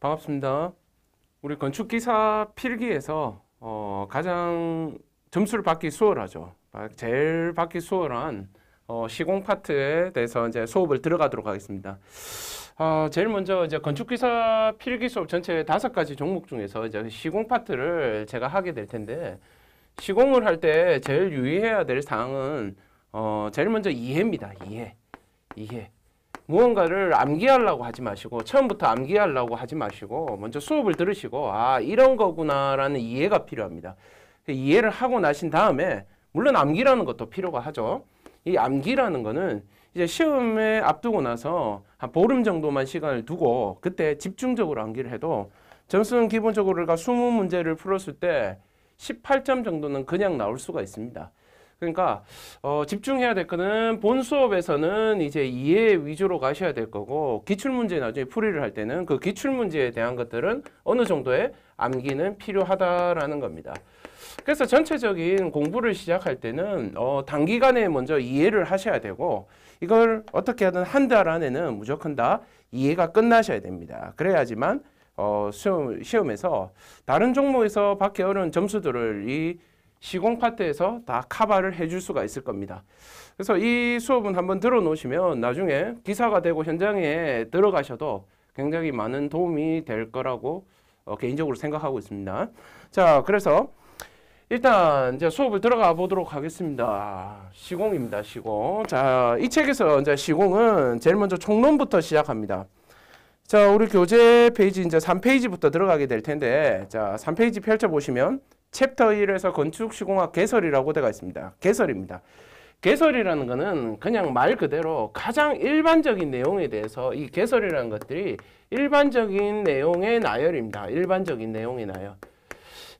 반갑습니다. 우리 건축기사 필기에서 어, 가장 점수를 받기 수월하죠. 아, 제일 받기 수월한 어, 시공 파트에 대해서 이제 수업을 들어가도록 하겠습니다. 아, 제일 먼저 이제 건축기사 필기 수업 전체 다섯 가지 종목 중에서 이제 시공 파트를 제가 하게 될 텐데 시공을 할 때 제일 유의해야 될 사항은 어, 제일 먼저 이해입니다. 이해. 이해. 무언가를 암기하려고 하지 마시고 처음부터 암기하려고 하지 마시고 먼저 수업을 들으시고 아 이런 거구나라는 이해가 필요합니다. 이해를 하고 나신 다음에 물론 암기라는 것도 필요가 하죠. 이 암기라는 거는 이제 시험에 앞두고 나서 한 보름 정도만 시간을 두고 그때 집중적으로 암기를 해도 점수는 기본적으로 우리가 20문제를 풀었을 때 18점 정도는 그냥 나올 수가 있습니다. 그러니까 어, 집중해야 될 거는 본 수업에서는 이제 이해 위주로 가셔야 될 거고 기출 문제 나중에 풀이를 할 때는 그 기출 문제에 대한 것들은 어느 정도의 암기는 필요하다라는 겁니다. 그래서 전체적인 공부를 시작할 때는 어, 단기간에 먼저 이해를 하셔야 되고 이걸 어떻게 하든 한 달 안에는 무조건 다 이해가 끝나셔야 됩니다. 그래야지만 어, 시험, 시험에서 다른 종목에서 받기 어려운 점수들을 이 시공 파트에서 다 카바를 해줄 수가 있을 겁니다. 그래서 이 수업은 한번 들어놓으시면 나중에 기사가 되고 현장에 들어가셔도 굉장히 많은 도움이 될 거라고 어, 개인적으로 생각하고 있습니다. 자, 그래서 일단 이제 수업을 들어가 보도록 하겠습니다. 시공입니다. 시공. 자, 이 책에서 이제 시공은 제일 먼저 총론부터 시작합니다. 자, 우리 교재 페이지 이제 3페이지부터 들어가게 될 텐데, 자, 3페이지 펼쳐 보시면 챕터 1에서 건축시공학 개설이라고 되어 있습니다. 개설입니다. 개설이라는 것은 그냥 말 그대로 가장 일반적인 내용에 대해서 이 개설이라는 것들이 일반적인 내용의 나열입니다. 일반적인 내용의 나열.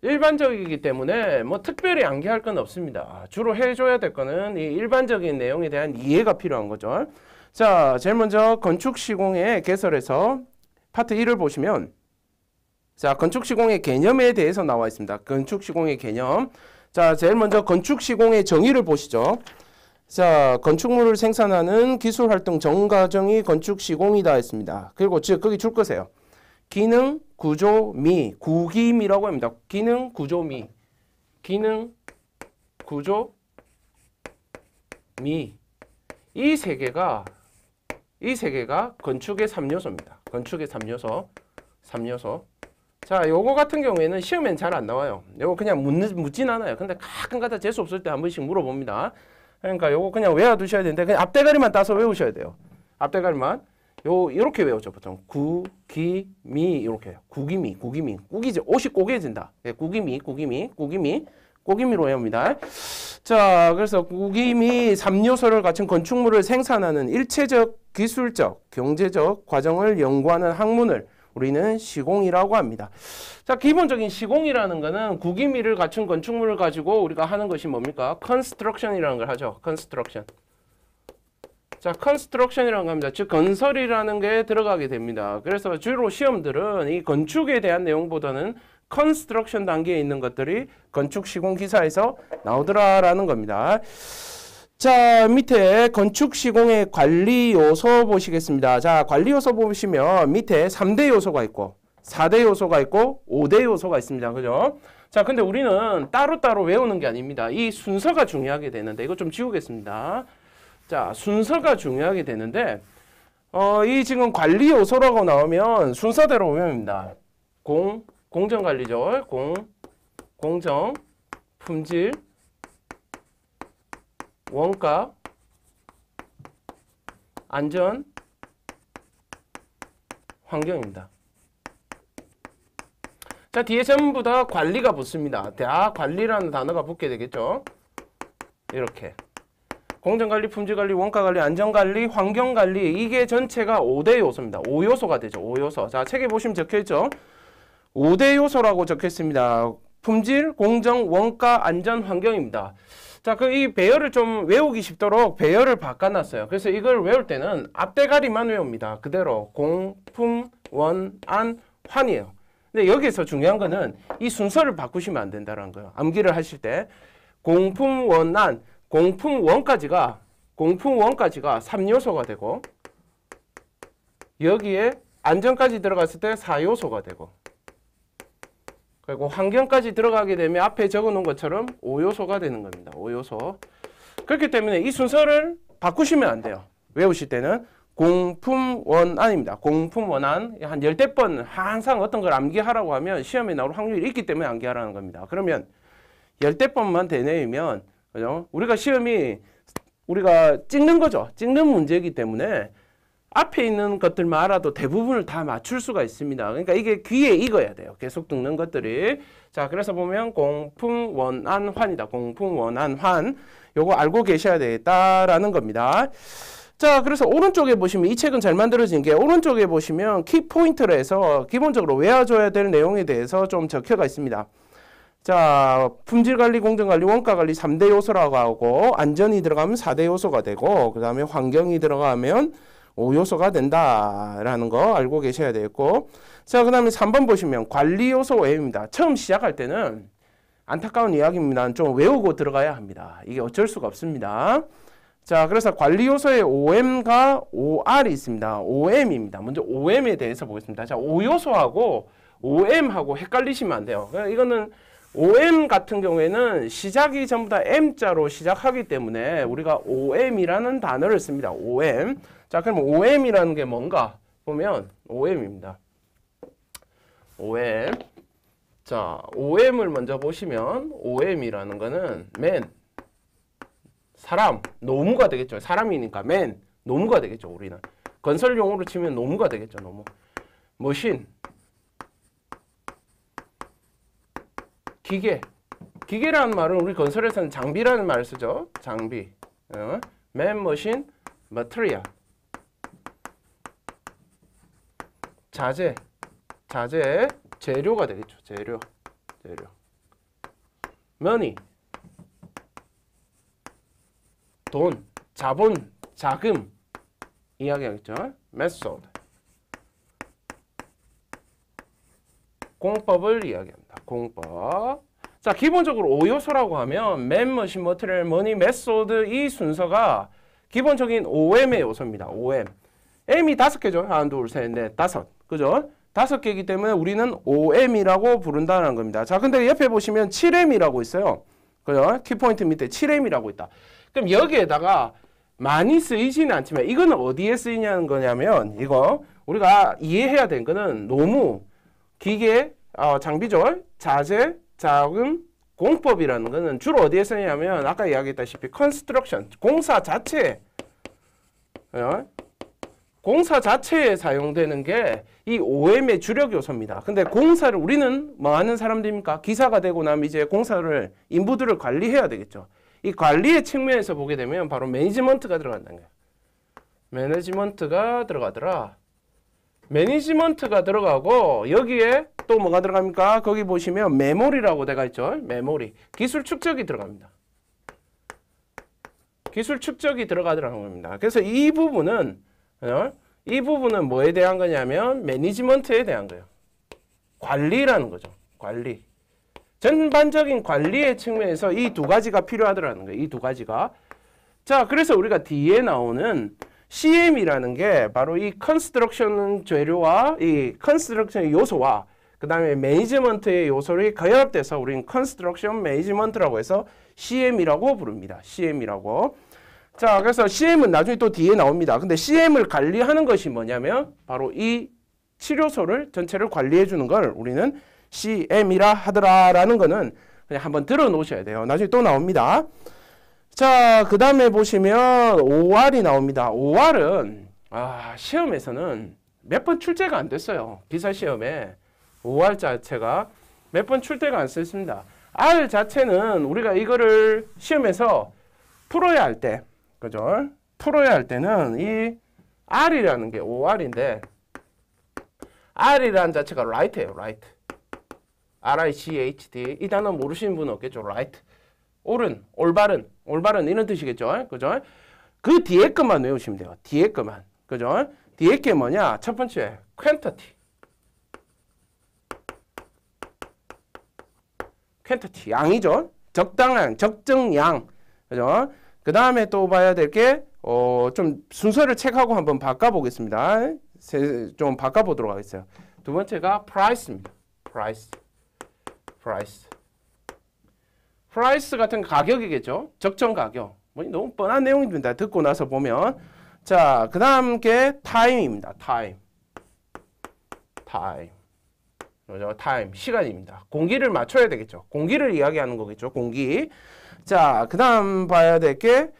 일반적이기 때문에 뭐 특별히 암기할 건 없습니다. 주로 해줘야 될 거는 이 일반적인 내용에 대한 이해가 필요한 거죠. 자, 제일 먼저 건축시공의 개설에서 파트 1을 보시면 자, 건축 시공의 개념에 대해서 나와 있습니다. 건축 시공의 개념. 자, 제일 먼저 건축 시공의 정의를 보시죠. 자, 건축물을 생산하는 기술 활동 전 과정이 건축 시공이다 했습니다. 그리고 즉 거기 줄 거세요. 기능, 구조, 미, 구김이라고 합니다. 기능, 구조, 미. 기능, 구조, 미. 이 세 개가 이 세 개가 건축의 3요소입니다. 건축의 3요소. 3요소. 자, 요거 같은 경우에는 시험엔 잘 안 나와요. 요거 그냥 묻는, 묻진 않아요. 근데 가끔가다 재수 없을 때 한 번씩 물어봅니다. 그러니까 요거 그냥 외워두셔야 되는데 그냥 앞대가리만 따서 외우셔야 돼요. 앞대가리만. 요 이렇게 외우죠 보통 구기미 이렇게 구기미 구기미 꾸기지 옷이 꼬개진다 네, 예, 구기미 구기미 구기미 꾸기미로 외웁니다 자 그래서 구기미 3요소를 갖춘 건축물을 생산하는 일체적 기술적 경제적 과정을 연구하는 학문을 우리는 시공이라고 합니다. 자, 기본적인 시공이라는 것은 구기미를 갖춘 건축물을 가지고 우리가 하는 것이 뭡니까? 컨스트럭션이라는 걸 하죠. 컨스트럭션. 자, 컨스트럭션이라는 겁니다. 즉, 건설이라는 게 들어가게 됩니다. 그래서 주로 시험들은 이 건축에 대한 내용보다는 컨스트럭션 단계에 있는 것들이 건축 시공 기사에서 나오더라라는 겁니다. 자, 밑에 건축 시공의 관리 요소 보시겠습니다. 자, 관리 요소 보시면 밑에 3대 요소가 있고 4대 요소가 있고 5대 요소가 있습니다. 그죠? 자, 근데 우리는 따로따로 외우는 게 아닙니다. 이 순서가 중요하게 되는데 이거 좀 지우겠습니다. 자, 순서가 중요하게 되는데 어, 이 지금 관리 요소라고 나오면 순서대로 오면입니다. 공, 공정관리절, 공, 공정, 품질, 원가 안전 환경입니다. 자, 뒤에 전부 다 관리가 붙습니다. 다 관리라는 단어가 붙게 되겠죠. 이렇게. 공정관리, 품질관리, 원가관리, 안전관리, 환경관리 이게 전체가 5대 요소입니다. 5요소가 되죠. 5요소. 자, 책에 보시면 적혀있죠. 5대 요소라고 적혀있습니다. 품질, 공정, 원가, 안전, 환경입니다. 자, 그이 배열을 좀 외우기 쉽도록 배열을 바꿔놨어요. 그래서 이걸 외울 때는 앞대가리만 외웁니다. 그대로 공, 품, 원, 안, 환이에요. 근데 여기서 중요한 거는 이 순서를 바꾸시면 안 된다는 거예요. 암기를 하실 때 공품, 원, 안, 공품, 원까지가 공품, 원까지가 3요소가 되고 여기에 안전까지 들어갔을 때 4요소가 되고 그리고 환경까지 들어가게 되면 앞에 적어놓은 것처럼 5요소가 되는 겁니다. 5요소. 그렇기 때문에 이 순서를 바꾸시면 안 돼요. 외우실 때는 공품 원안입니다. 공품 원안 한 열댓 번 항상 어떤 걸 암기하라고 하면 시험에 나올 확률이 있기 때문에 암기하라는 겁니다. 그러면 열댓 번만 되뇌이면 그죠? 우리가 시험이 우리가 찍는 거죠. 찍는 문제이기 때문에 앞에 있는 것들만 알아도 대부분을 다 맞출 수가 있습니다. 그러니까 이게 귀에 익어야 돼요. 계속 듣는 것들이. 자, 그래서 보면 공풍 원안 환이다. 공풍 원안 환. 요거 알고 계셔야 되겠다라는 겁니다. 자, 그래서 오른쪽에 보시면 이 책은 잘 만들어진 게 오른쪽에 보시면 키포인트를 해서 기본적으로 외워줘야 될 내용에 대해서 좀 적혀가 있습니다. 자, 품질관리, 공정관리, 원가관리 3대 요소라고 하고 안전이 들어가면 4대 요소가 되고 그 다음에 환경이 들어가면 요소가 된다라는 거 알고 계셔야 되겠고 자 그 다음에 3번 보시면 관리 요소 외입니다. 처음 시작할 때는 안타까운 이야기입니다. 좀 외우고 들어가야 합니다. 이게 어쩔 수가 없습니다. 자, 그래서 관리 요소에 OM과 OR이 있습니다. OM입니다. 먼저 OM에 대해서 보겠습니다. 자, O요소하고 OM하고 헷갈리시면 안 돼요. 그러니까 이거는 OM 같은 경우에는 시작이 전부 다 M자로 시작하기 때문에 우리가 OM이라는 단어를 씁니다. OM. 자, 그럼 OM이라는 게 뭔가? 보면 OM입니다. OM. 자, OM을 먼저 보시면 OM이라는 거는 맨 사람, 노무가 되겠죠. 사람이니까 맨 노무가 되겠죠, 우리는. 건설 용어로 치면 노무가 되겠죠, 노무. 머신 기계 기계라는 말은 우리 건설에서는 장비라는 말을 쓰죠. 장비. 어? 맨 머신, 머트리아. 자재, 자재, 재료가 되겠죠. 재료, 재료. money, 돈, 자본, 자금 이야기하겠죠. method, 공법을 이야기합니다. 공법. 자, 기본적으로 5요소라고 하면 맨, 머신, 머트리얼, 머니, 메소드 이 순서가 기본적인 OM의 요소입니다. OM. M이 다섯 개죠. 하나, 둘, 셋, 넷, 다섯. 그죠? 다섯 개이기 때문에 우리는 5M이라고 부른다는 겁니다. 자, 근데 옆에 보시면 7M이라고 있어요. 그죠? 키포인트 밑에 7M이라고 있다. 그럼 여기에다가 많이 쓰이지는 않지만 이거는 어디에 쓰이냐는 거냐면 이거 우리가 이해해야 되는 거는 노무, 기계, 어, 장비절, 자재, 자금, 공법이라는 거는 주로 어디에 쓰냐면 아까 이야기했다시피 컨스트럭션, 공사 자체 공사 자체에 사용되는 게 이 OM의 주력 요소입니다. 근데 공사를 우리는 뭐 하는 사람들입니까? 기사가 되고 나면 이제 공사를 인부들을 관리해야 되겠죠. 이 관리의 측면에서 보게 되면 바로 매니지먼트가 들어간다는 거예요. 매니지먼트가 들어가더라. 매니지먼트가 들어가고 여기에 또 뭐가 들어갑니까? 거기 보시면 메모리라고 돼가 있죠. 메모리. 기술 축적이 들어갑니다. 기술 축적이 들어가더라는 겁니다. 그래서 이 부분은 어? 이 부분은 뭐에 대한 거냐면 매니지먼트에 대한 거예요. 관리라는 거죠. 관리. 전반적인 관리의 측면에서 이 두 가지가 필요하더라는 거예요. 이 두 가지가. 자, 그래서 우리가 뒤에 나오는 CM이라는 게 바로 이 컨스트럭션 재료와 이컨스트럭션 요소와 그 다음에 매니지먼트의 요소를 결합돼서 우리는 컨스트럭션 매니지먼트라고 해서 CM이라고 부릅니다. CM이라고. 자, 그래서 CM은 나중에 또 뒤에 나옵니다. 근데 CM을 관리하는 것이 뭐냐면 바로 이 치료소를 전체를 관리해 주는 걸 우리는 CM이라 하더라라는 거는 그냥 한번 들어 놓으셔야 돼요. 나중에 또 나옵니다. 자, 그 다음에 보시면 OR이 나옵니다. OR은 아, 시험에서는 몇 번 출제가 안 됐어요. 비사 시험에 OR 자체가 몇 번 출제가 안 됐습니다. R 자체는 우리가 이거를 시험에서 풀어야 할때 그죠? 풀어야 할 때는 이 R이라는 게 OR인데 R이라는 자체가 right예요. right. r i c h d 이 단어 모르시는 분은 없겠죠. right. 옳은, 올바른, 올바른 이런 뜻이겠죠. 그죠? 그 뒤에 것만 외우시면 돼요. 뒤에 것만. 그죠? 뒤에 게 뭐냐? 첫 번째, quantity. quantity, 양이죠. 적당한, 적정량. 그죠? 그 다음에 또 봐야 될 게 어, 좀 순서를 체크하고 한번 바꿔보겠습니다. 좀 바꿔보도록 하겠어요. 두 번째가 price입니다. price, price, price 같은 가격이겠죠. 적정 가격. 뭐 너무 뻔한 내용입니다. 듣고 나서 보면 자, 그 다음 게 time입니다. time, time. time, 시간입니다. 공기를 맞춰야 되겠죠. 공기를 이야기하는 거겠죠. 공기. 자, 그 다음 봐야 될 게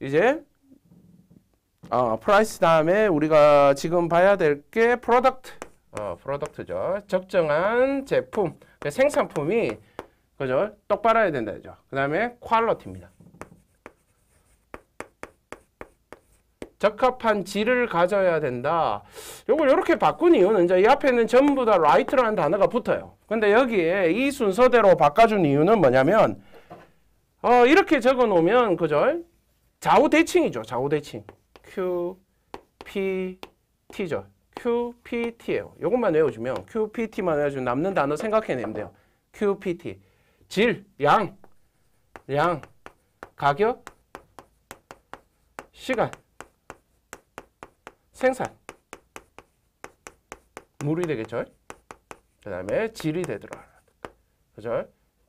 이제 어, 프라이스 다음에 우리가 지금 봐야 될 게 프로덕트 어, 프로덕트죠. 적정한 제품, 그러니까 생산품이 그죠? 똑바로 해야 된다 죠그 다음에 퀄러티입니다. 적합한 질을 가져야 된다. 요걸 이렇게 바꾼 이유는 이제 이 앞에는 전부 다라이트라는 단어가 붙어요. 근데 여기에 이 순서대로 바꿔준 이유는 뭐냐면 어, 이렇게 적어 놓으면 그죠? 좌우 대칭이죠. 좌우 대칭. Q, P, T죠. Q, P, t 에요 이것만 외워주면 Q, P, T만 외워주면 남는 단어 생각해내면 돼요. Q, P, T. 질, 양, 양, 가격, 시간, 생산, 물이 되겠죠? 그 다음에 질이 되더라. 그죠?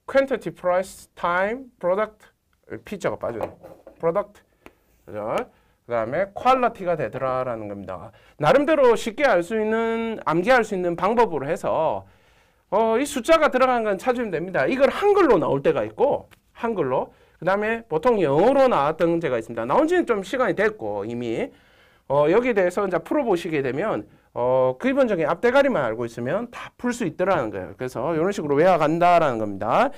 quantity, price, time, product P자가 빠져요 product 그죠? 그 다음에 퀄러티가 되더라라는 겁니다. 나름대로 쉽게 알 수 있는, 암기할 수 있는 방법으로 해서 어, 이 숫자가 들어간 건 찾으면 됩니다. 이걸 한글로 나올 때가 있고 한글로 그 다음에 보통 영어로 나왔던 제가 있습니다. 나온 지는 좀 시간이 됐고 이미 어, 여기에 대해서 이제 풀어보시게 되면 어, 그 기본적인 앞대가리만 알고 있으면 다 풀 수 있더라는 거예요. 그래서 이런 식으로 외워간다라는 겁니다.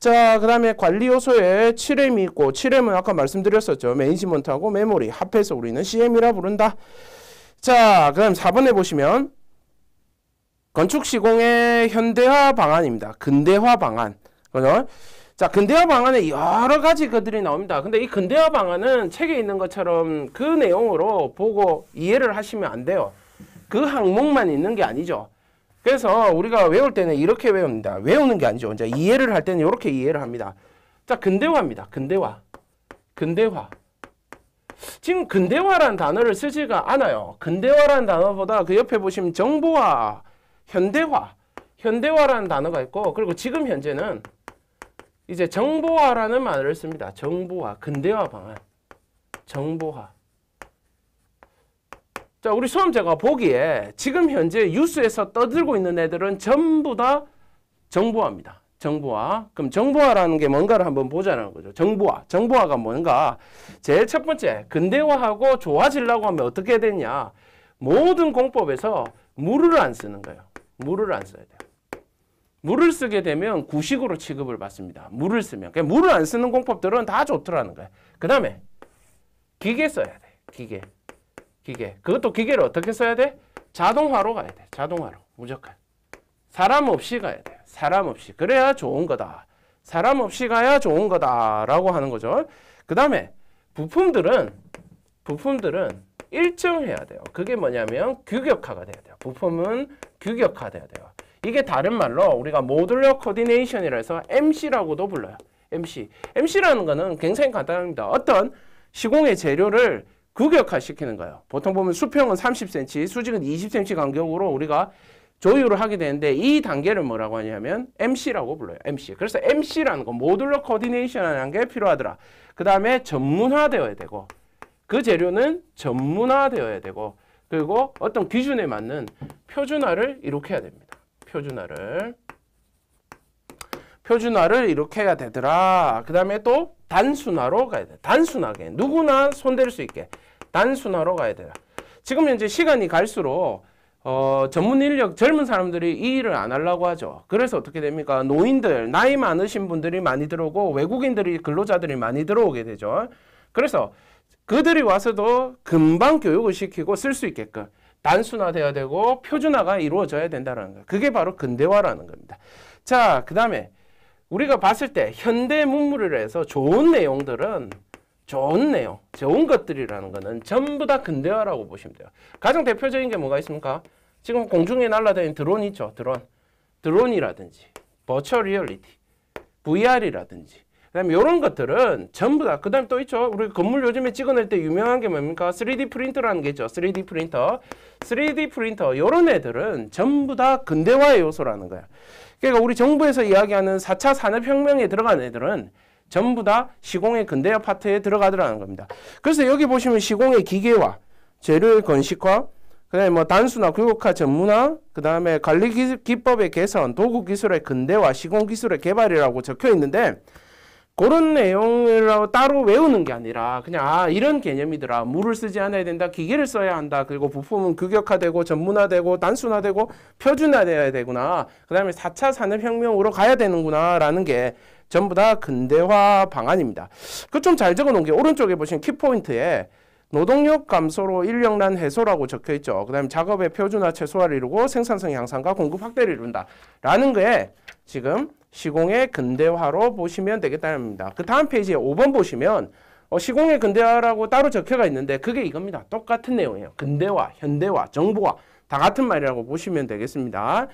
자, 그 다음에 관리 요소에 7M이 있고 7M은 아까 말씀드렸었죠. 매니지먼트하고 메모리 합해서 우리는 CM이라 부른다. 자, 그 다음 4번에 보시면 건축 시공의 현대화 방안입니다. 근대화 방안. 그죠? 자, 근대화 방안에 여러 가지 것들이 나옵니다. 근데 이 근대화 방안은 책에 있는 것처럼 그 내용으로 보고 이해를 하시면 안 돼요. 그 항목만 있는 게 아니죠. 그래서 우리가 외울 때는 이렇게 외웁니다. 외우는 게 아니죠. 이제 이해를 할 때는 이렇게 이해를 합니다. 자, 근대화입니다. 근대화. 근대화. 지금 근대화란 단어를 쓰지가 않아요. 근대화란 단어보다 그 옆에 보시면 정보화, 현대화, 현대화라는 단어가 있고 그리고 지금 현재는 이제 정보화라는 말을 씁니다. 정보화, 근대화 방안, 정보화. 자, 우리 수험자가 보기에 지금 현재 뉴스에서 떠들고 있는 애들은 전부 다 정보화입니다. 정보화. 그럼 정보화라는 게 뭔가를 한번 보자는 거죠. 정보화. 정보화가 뭔가? 제일 첫 번째, 근대화하고 좋아지려고 하면 어떻게 되냐? 모든 공법에서 물을 안 쓰는 거예요. 물을 안 써야 돼요. 물을 쓰게 되면 구식으로 취급을 받습니다. 물을 쓰면. 그러니까 물을 안 쓰는 공법들은 다 좋더라는 거예요. 그 다음에 기계 써야 돼. 기계. 기계. 그것도 기계를 어떻게 써야 돼? 자동화로 가야 돼. 자동화로. 무조건. 사람 없이 가야 돼. 사람 없이. 그래야 좋은 거다. 사람 없이 가야 좋은 거다라고 하는 거죠. 그 다음에 부품들은 부품들은 일정해야 돼요. 그게 뭐냐면 규격화가 돼야 돼요. 부품은 규격화돼야 돼요. 이게 다른 말로 우리가 모듈러 코디네이션이라 해서 MC라고도 불러요. MC. MC라는 거는 굉장히 간단합니다. 어떤 시공의 재료를 극역화시키는 거예요. 보통 보면 수평은 30cm, 수직은 20cm 간격으로 우리가 조율을 하게 되는데 이 단계를 뭐라고 하냐면 MC라고 불러요. MC. 그래서 MC라는 거, 모듈러 코디네이션이라는 게 필요하더라. 그 다음에 전문화되어야 되고 그 재료는 전문화되어야 되고 그리고 어떤 기준에 맞는 표준화를 이룩해야 됩니다. 표준화를. 표준화를 이렇게 해야 되더라. 그 다음에 또 단순화로 가야 돼. 단순하게 누구나 손댈 수 있게. 단순화로 가야 돼요. 지금 현재 시간이 갈수록 어, 전문 인력 젊은 사람들이 이 일을 안 하려고 하죠. 그래서 어떻게 됩니까? 노인들, 나이 많으신 분들이 많이 들어오고 외국인들이 근로자들이 많이 들어오게 되죠. 그래서 그들이 와서도 금방 교육을 시키고 쓸 수 있게끔 단순화돼야 되고 표준화가 이루어져야 된다는 거. 예요 그게 바로 근대화라는 겁니다. 자, 그다음에 우리가 봤을 때 현대 문물을 해서 좋은 내용들은 좋네요 좋은 것들이라는 것은 전부 다 근대화라고 보시면 돼요. 가장 대표적인 게 뭐가 있습니까? 지금 공중에 날아다니는 드론 있죠, 드론. 드론이라든지, 버츄얼 리얼리티, VR이라든지, 그 다음에 이런 것들은 전부 다, 그 다음에 또 있죠. 우리 건물 요즘에 찍어낼 때 유명한 게 뭡니까? 3D 프린터라는 게 있죠. 3D 프린터. 3D 프린터, 이런 애들은 전부 다 근대화의 요소라는 거야. 그러니까 우리 정부에서 이야기하는 4차 산업혁명에 들어간 애들은 전부 다 시공의 근대화 파트에 들어가더라는 겁니다. 그래서 여기 보시면 시공의 기계화, 재료의 건식화, 그 다음에 뭐 단순화, 굴곡화, 전문화, 그 다음에 관리 기, 기법의 개선, 도구 기술의 근대화, 시공 기술의 개발이라고 적혀 있는데 그런 내용을 따로 외우는 게 아니라 그냥 아 이런 개념이더라 물을 쓰지 않아야 된다 기계를 써야 한다 그리고 부품은 규격화되고 전문화되고 단순화되고 표준화되어야 되구나 그 다음에 4차 산업혁명으로 가야 되는구나 라는 게 전부 다 근대화 방안입니다 그 좀 잘 적어 놓은 게 오른쪽에 보시면 키포인트에 노동력 감소로 인력난 해소라고 적혀 있죠 그 다음에 작업의 표준화 최소화를 이루고 생산성 향상과 공급 확대를 이룬다 라는 게 지금 시공의 근대화로 보시면 되겠다는 겁니다. 그 다음 페이지에 5번 보시면 어, 시공의 근대화라고 따로 적혀가 있는데 그게 이겁니다. 똑같은 내용이에요. 근대화, 현대화, 정보화 다 같은 말이라고 보시면 되겠습니다.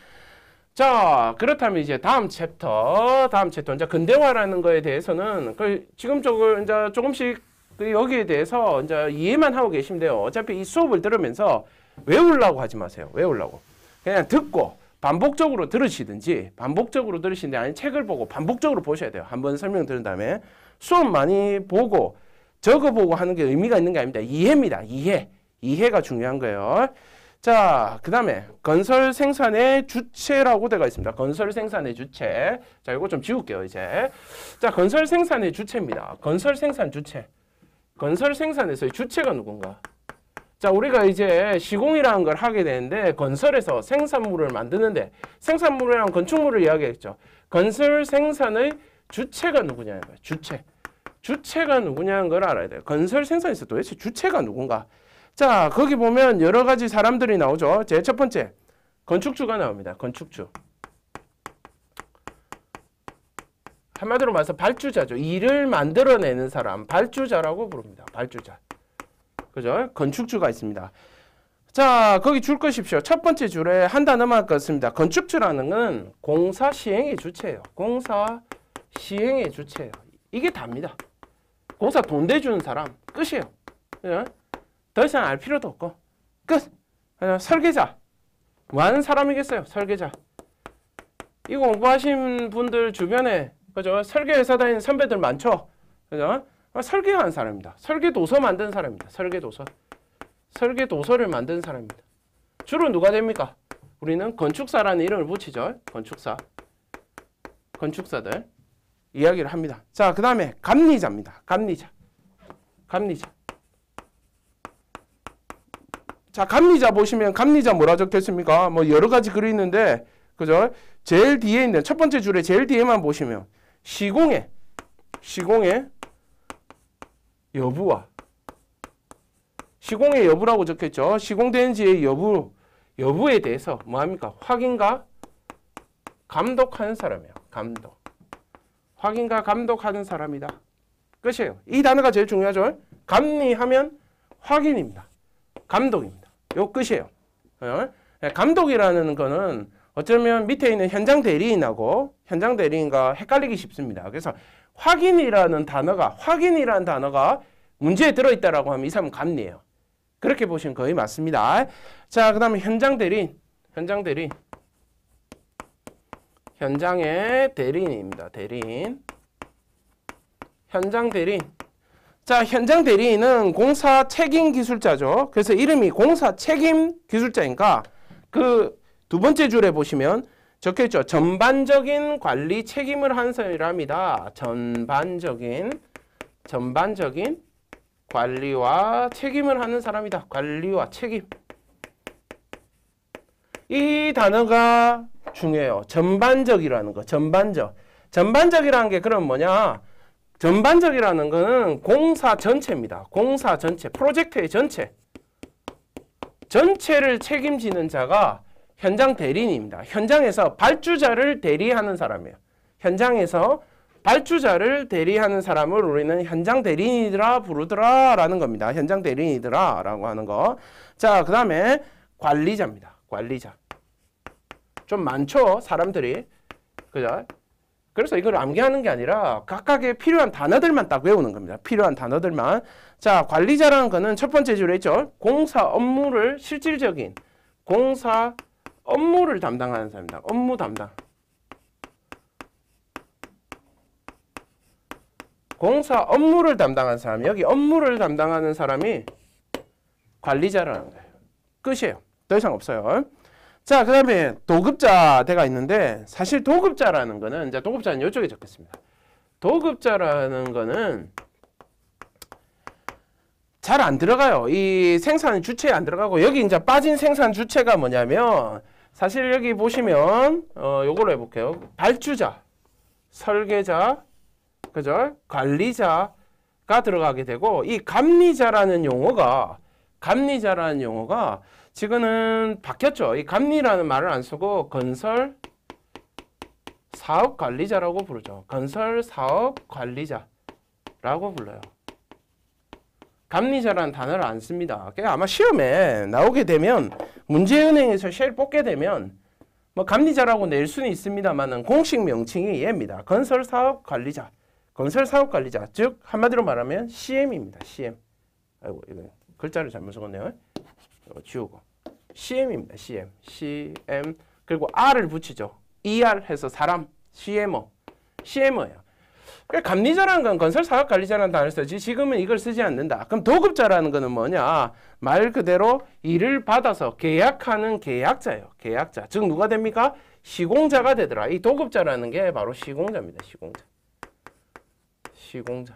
자 그렇다면 이제 다음 챕터 다음 챕터 이제 근대화라는 거에 대해서는 그 지금 조금 이제 조금씩 그 여기에 대해서 이제 이해만 하고 계시면 돼요 어차피 이 수업을 들으면서 외우려고 하지 마세요 외우려고 그냥 듣고 반복적으로 들으시든지 반복적으로 들으시는데 아니 책을 보고 반복적으로 보셔야 돼요. 한번 설명 들은 다음에 수업 많이 보고 적어보고 하는 게 의미가 있는 게 아닙니다. 이해입니다. 이해. 이해가 중요한 거예요. 자, 그 다음에 건설 생산의 주체라고 되어 있습니다. 건설 생산의 주체. 자, 이거 좀 지울게요, 이제. 자, 건설 생산의 주체입니다. 건설 생산 주체. 건설 생산에서의 주체가 누군가? 자 우리가 이제 시공이라는 걸 하게 되는데 건설에서 생산물을 만드는데 생산물이랑 건축물을 이야기했죠. 건설 생산의 주체가 누구냐는 거 주체. 주체가 누구냐는 걸 알아야 돼요. 건설 생산에서 도대체 주체가 누군가. 자 거기 보면 여러 가지 사람들이 나오죠. 제 첫 번째 건축주가 나옵니다. 건축주. 한마디로 말해서 발주자죠. 일을 만들어내는 사람 발주자라고 부릅니다. 발주자. 그죠? 건축주가 있습니다. 자, 거기 줄 것십시오. 첫 번째 줄에 한 단어만 같습니다. 건축주라는 건 공사 시행의 주체예요. 공사 시행의 주체예요. 이게 답니다. 공사 돈 대주는 사람 끝이에요. 그죠? 예? 더 이상 알 필요도 없고 끝. 그죠? 설계자 많은 사람이겠어요. 설계자. 이거 공부하신 분들 주변에 그죠? 설계 회사 다니는 선배들 많죠. 그죠? 아, 설계한 사람입니다. 설계도서 만든 사람입니다. 설계도서. 설계도서를 만든 사람입니다. 주로 누가 됩니까? 우리는 건축사라는 이름을 붙이죠. 건축사. 건축사들 이야기를 합니다. 자, 그 다음에 감리자입니다. 감리자. 감리자. 자, 감리자 보시면 감리자 뭐라 적혀습니까뭐 여러 가지 글이 있는데 그죠? 제일 뒤에 있는 첫 번째 줄에 제일 뒤에만 보시면 시공에시공에 여부와 시공의 여부라고 적혀죠 시공된지의 여부, 여부에 대해서 뭐합니까? 확인과 감독하는 사람이에요. 감독. 확인과 감독하는 사람이다. 끝이에요. 이 단어가 제일 중요하죠. 감리하면 확인입니다. 감독입니다. 요 끝이에요. 어? 네, 감독이라는 거는 어쩌면 밑에 있는 현장 대리인하고 현장 대리인과 헷갈리기 쉽습니다. 그래서 확인이라는 단어가 확인이라는 단어가 문제에 들어있다라고 하면 이 사람은 갑니에요 그렇게 보시면 거의 맞습니다. 자, 그 다음에 현장 대리인. 현장 대리인. 현장의 대리인입니다. 대리인. 현장 대리인. 자, 현장 대리인은 공사 책임 기술자죠. 그래서 이름이 공사 책임 기술자니까 그 두 번째 줄에 보시면 적혀있죠. 전반적인 관리 책임을 한 사람이다. 전반적인 전반적인 관리와 책임을 하는 사람이다. 관리와 책임. 이 단어가 중요해요. 전반적이라는 거. 전반적. 전반적이라는 게 그럼 뭐냐? 전반적이라는 거는 공사 전체입니다. 공사 전체. 프로젝트의 전체. 전체를 책임지는 자가 현장 대리인입니다. 현장에서 발주자를 대리하는 사람이에요. 현장에서 발주자를 대리하는 사람을 우리는 현장 대리인이더라 부르더라 라는 겁니다. 현장 대리인이더라 라고 하는 거. 자, 그 다음에 관리자입니다. 관리자. 좀 많죠? 사람들이. 그죠? 그래서 이걸 암기하는 게 아니라 각각의 필요한 단어들만 딱 외우는 겁니다. 필요한 단어들만. 자, 관리자라는 거는 첫 번째 줄에 있죠. 공사 업무를 실질적인 공사 업무를 담당하는 사람이다. 업무 담당. 공사 업무를 담당하 사람, 여기 업무를 담당하는 사람이 관리자라는 거예요. 끝이에요. 더 이상 없어요. 자, 그 다음에 도급자대가 있는데 사실 도급자라는 거는 이제 도급자는 이쪽에 적겠습니다. 도급자라는 거는 잘 안 들어가요. 이 생산 주체에 안 들어가고 여기 이제 빠진 생산 주체가 뭐냐면 사실 여기 보시면 어, 요걸로 해볼게요. 발주자, 설계자, 그죠? 관리자가 들어가게 되고 이 감리자라는 용어가 감리자라는 용어가 지금은 바뀌었죠. 이 감리라는 말을 안 쓰고 건설 사업 관리자라고 부르죠. 건설 사업 관리자라고 불러요. 감리자라는 단어를 안 씁니다. 그러니까 아마 시험에 나오게 되면 문제은행에서 쉘 뽑게 되면 뭐 감리자라고 낼 수는 있습니다만 공식 명칭이 얘입니다. 건설사업 관리자, 건설사업 관리자, 즉 한마디로 말하면 CM입니다. CM. 아이고 이거 글자를 잘못 적었네요. 어, 지우고 CM입니다. CM, CM 그리고 R을 붙이죠. ER 해서 사람, CMO, CMO예요. 감리자라는 건 건설 사업 관리자라는 단어를 쓰지 지금은 이걸 쓰지 않는다. 그럼 도급자라는 거는 뭐냐? 말 그대로 일을 받아서 계약하는 계약자예요. 계약자. 즉 누가 됩니까? 시공자가 되더라. 이 도급자라는 게 바로 시공자입니다. 시공자. 시공자.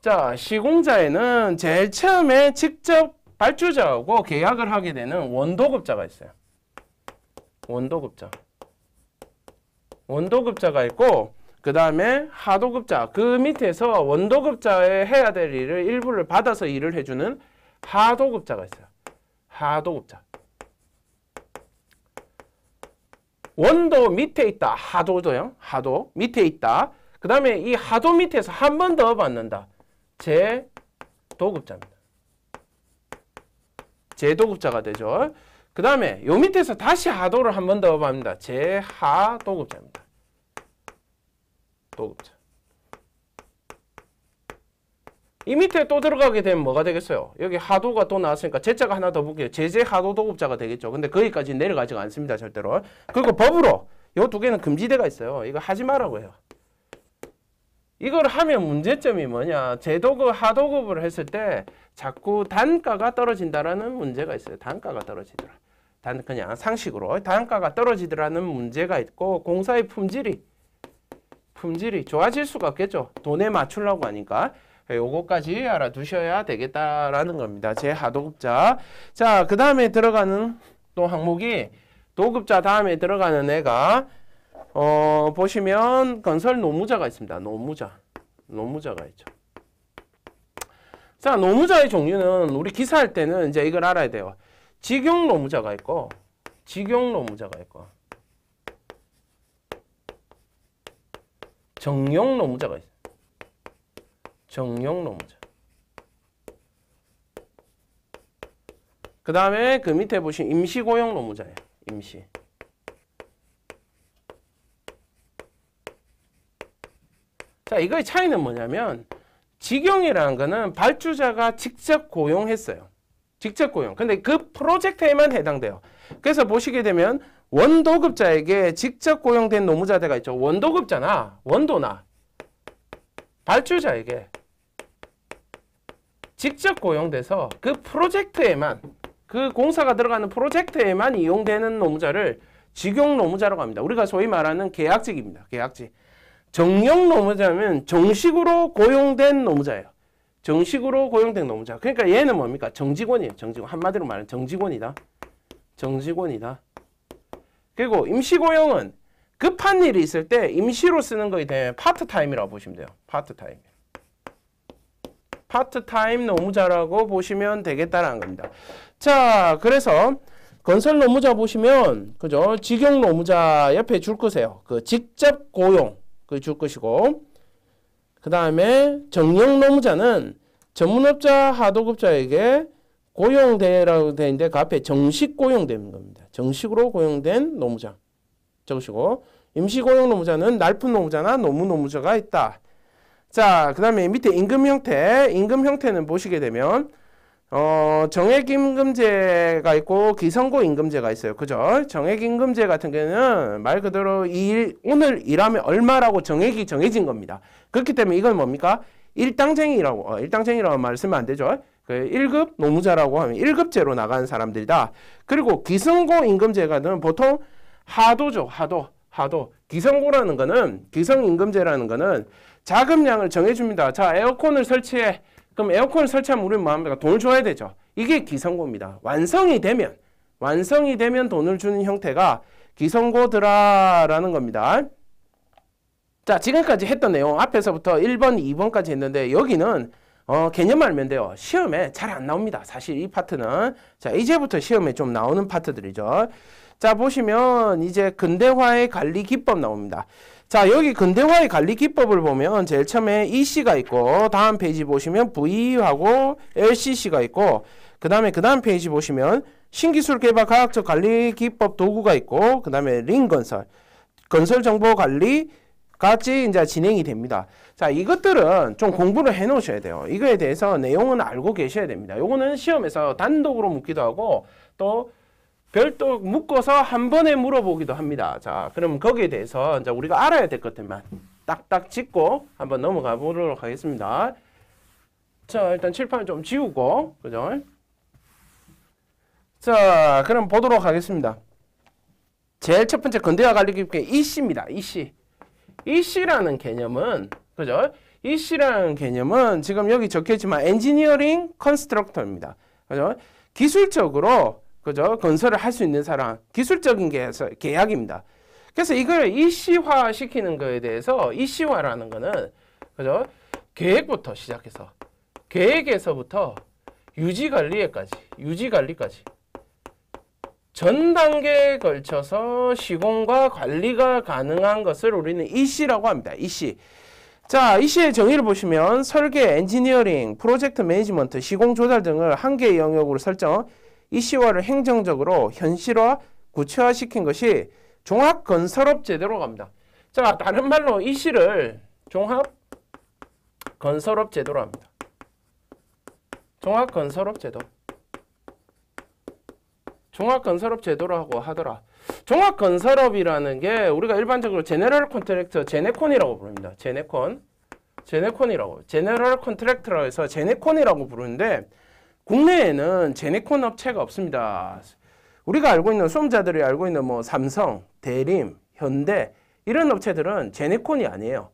자, 시공자에는 제일 처음에 직접 발주자하고 계약을 하게 되는 원도급자가 있어요. 원도급자. 원도급자가 있고 그 다음에 하도급자 그 밑에서 원도급자에 해야 될 일을 일부를 받아서 일을 해주는 하도급자가 있어요. 하도급자. 원도 밑에 있다. 하도도요. 하도 밑에 있다. 그 다음에 이 하도 밑에서 한 번 더 받는다. 제도급자입니다. 제도급자가 되죠. 그 다음에 요 밑에서 다시 하도를 한 번 더 봅니다. 제하 도급자입니다. 도급자. 이 밑에 또 들어가게 되면 뭐가 되겠어요? 여기 하도가 또 나왔으니까 제자가 하나 더 붙게 제재 하도 도급자가 되겠죠. 근데 거기까지 내려가지가 않습니다. 절대로. 그리고 법으로 요 두 개는 금지대가 있어요. 이거 하지 말라고 해요. 이걸 하면 문제점이 뭐냐 제도급 하도급을 했을 때 자꾸 단가가 떨어진다라는 문제가 있어요 단가가 떨어지더라 단 그냥 상식으로 단가가 떨어지더라는 문제가 있고 공사의 품질이 품질이 좋아질 수가 없겠죠 돈에 맞추려고 하니까 예, 요거까지 알아두셔야 되겠다라는 겁니다 제 하도급자 자 그 다음에 들어가는 또 항목이 도급자 다음에 들어가는 애가 어, 보시면 건설 노무자가 있습니다. 노무자. 노무자가 있죠. 자, 노무자의 종류는 우리 기사할 때는 이제 이걸 알아야 돼요. 직용 노무자가 있고 직용 노무자가 있고 정용 노무자가 있어요. 정용 노무자. 그 다음에 그 밑에 보신 임시고용 노무자예요. 임시. 자, 이거의 차이는 뭐냐면 직영이라는 거는 발주자가 직접 고용했어요. 직접 고용. 근데 그 프로젝트에만 해당돼요. 그래서 보시게 되면 원도급자에게 직접 고용된 노무자대가 있죠. 원도급자나 원도나 발주자에게 직접 고용돼서 그 프로젝트에만 그 공사가 들어가는 프로젝트에만 이용되는 노무자를 직용 노무자라고 합니다. 우리가 소위 말하는 계약직입니다. 계약직. 정령 노무자면 정식으로 고용된 노무자예요. 정식으로 고용된 노무자. 그러니까 얘는 뭡니까? 정직원이에요. 정직원. 한마디로 말하면 정직원이다. 정직원이다. 그리고 임시고용은 급한 일이 있을 때 임시로 쓰는 거에 대해 파트타임이라고 보시면 돼요. 파트타임. 파트타임 노무자라고 보시면 되겠다라는 겁니다. 자, 그래서 건설 노무자 보시면 그죠? 직영 노무자 옆에 줄 거세요. 그 직접 고용 그줄 것이고 그 다음에 정령 노무자는 전문업자 하도급자에게 고용대라고 되어 있는데 그 앞에 정식 고용된 겁니다. 정식으로 고용된 노무자 적으시고 임시고용 노무자는 날픈 노무자나 노무 노무자가 있다. 자, 그 다음에 밑에 임금 형태, 임금 형태는 보시게 되면 어, 정액임금제가 있고 기성고임금제가 있어요. 그죠? 정액임금제 같은 경우는 말 그대로 일, 오늘 일하면 얼마라고 정액이 정해진 겁니다. 그렇기 때문에 이건 뭡니까? 일당쟁이라고, 어, 일당쟁이라고 말씀면안 되죠. 그 1급 노무자라고 하면 1급제로 나가는 사람들이다. 그리고 기성고임금제가는 보통 하도죠. 하도. 하도. 기성고라는 거는, 기성임금제라는 거는 자금량을 정해줍니다. 자, 에어컨을 설치해. 그럼 에어컨을 설치하면 우리 마음대로 뭐 돈을 줘야 되죠. 이게 기성고입니다. 완성이 되면 완성이 되면 돈을 주는 형태가 기성고드라라는 겁니다. 자 지금까지 했던 내용 앞에서부터 1번, 2번까지 했는데 여기는 어, 개념 알면 돼요. 시험에 잘 안 나옵니다. 사실 이 파트는. 자, 이제부터 시험에 좀 나오는 파트들이죠. 자, 보시면 이제 근대화의 관리 기법 나옵니다. 자, 여기 근대화의 관리 기법을 보면 제일 처음에 EC가 있고 다음 페이지 보시면 VE하고 LCC가 있고 그 다음에 그 다음 페이지 보시면 신기술 개발 과학적 관리 기법 도구가 있고 그 다음에 링 건설 건설 정보 관리 같이 이제 진행이 됩니다. 자, 이것들은 좀 공부를 해 놓으셔야 돼요. 이거에 대해서 내용은 알고 계셔야 됩니다. 요거는 시험에서 단독으로 묻기도 하고 또 별도 묶어서 한 번에 물어보기도 합니다. 자, 그럼 거기에 대해서 이제 우리가 알아야 될 것들만 딱딱 짚고 한번 넘어가 보도록 하겠습니다. 자, 일단 칠판을 좀 지우고, 그죠? 자, 그럼 보도록 하겠습니다. 제일 첫 번째 건대와 관리 깊게 이씨입니다. 이씨. EC라는 개념은 그죠? EC라는 개념은 지금 여기 적혀있지만 엔지니어링 컨스트럭터입니다. 그죠? 기술적으로 그죠? 건설을 할 수 있는 사람 기술적인 계약입니다. 그래서 이걸 EC화 시키는 거에 대해서 EC화라는 거는 그죠? 계획부터 시작해서 계획에서부터 유지관리에까지 유지관리까지 전 단계에 걸쳐서 시공과 관리가 가능한 것을 우리는 EC라고 합니다. EC. 자, EC의 정의를 보시면 설계, 엔지니어링, 프로젝트 매니지먼트, 시공 조달 등을 한 개의 영역으로 설정, EC화를 행정적으로 현실화, 구체화시킨 것이 종합 건설업제대로 갑니다. 자, 다른 말로 EC를 종합 건설업제도로 합니다. 종합 건설업제도. 종합건설업 제도라고 하더라. 종합건설업이라는 게 우리가 일반적으로 제네럴 컨트랙터, 제네콘이라고 부릅니다. 제네콘, 제네콘이라고. 제네럴 컨트랙터라 고 해서 제네콘이라고 부르는데 국내에는 제네콘 업체가 없습니다. 우리가 알고 있는 수험자들이 알고 있는 뭐 삼성, 대림, 현대 이런 업체들은 제네콘이 아니에요.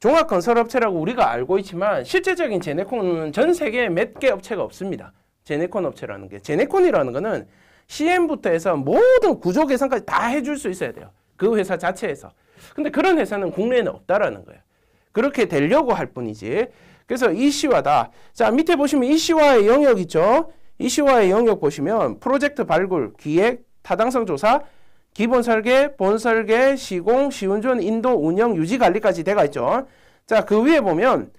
종합건설업체라고 우리가 알고 있지만 실제적인 제네콘은 전 세계에 몇 개 업체가 없습니다. 제네콘 업체라는 게. 제네콘이라는 거는 CM부터 해서 모든 구조 개선까지 다 해줄 수 있어야 돼요. 그 회사 자체에서. 근데 그런 회사는 국내에는 없다라는 거예요. 그렇게 되려고 할 뿐이지. 그래서 이시화다. 자, 밑에 보시면 이시화의 영역 있죠? 이시화의 영역 보시면 프로젝트 발굴, 기획, 타당성 조사, 기본 설계, 본 설계, 시공, 시운전, 인도, 운영, 유지 관리까지 돼가 있죠. 자, 그 위에 보면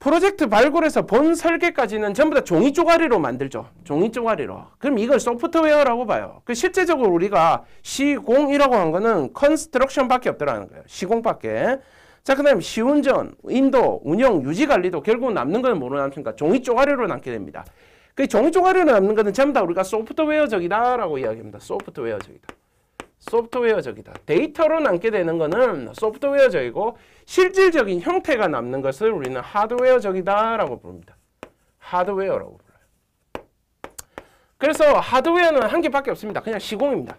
프로젝트 발굴에서 본 설계까지는 전부 다 종이 쪼가리로 만들죠. 종이 쪼가리로. 그럼 이걸 소프트웨어라고 봐요. 그 실제적으로 우리가 시공이라고 한 거는 컨스트럭션밖에 없더라는 거예요. 시공밖에. 자, 그 다음에 시운전, 인도, 운영, 유지 관리도 결국 남는 건 뭐로 남습니까? 종이 쪼가리로 남게 됩니다. 그 종이 쪼가리로 남는 거는 전부 다 우리가 소프트웨어적이다라고 이야기합니다. 소프트웨어적이다. 소프트웨어적이다. 데이터로 남게 되는 것은 소프트웨어적이고 실질적인 형태가 남는 것을 우리는 하드웨어적이다라고 부릅니다. 하드웨어라고 불러요. 그래서 하드웨어는 한 개밖에 없습니다. 그냥 시공입니다.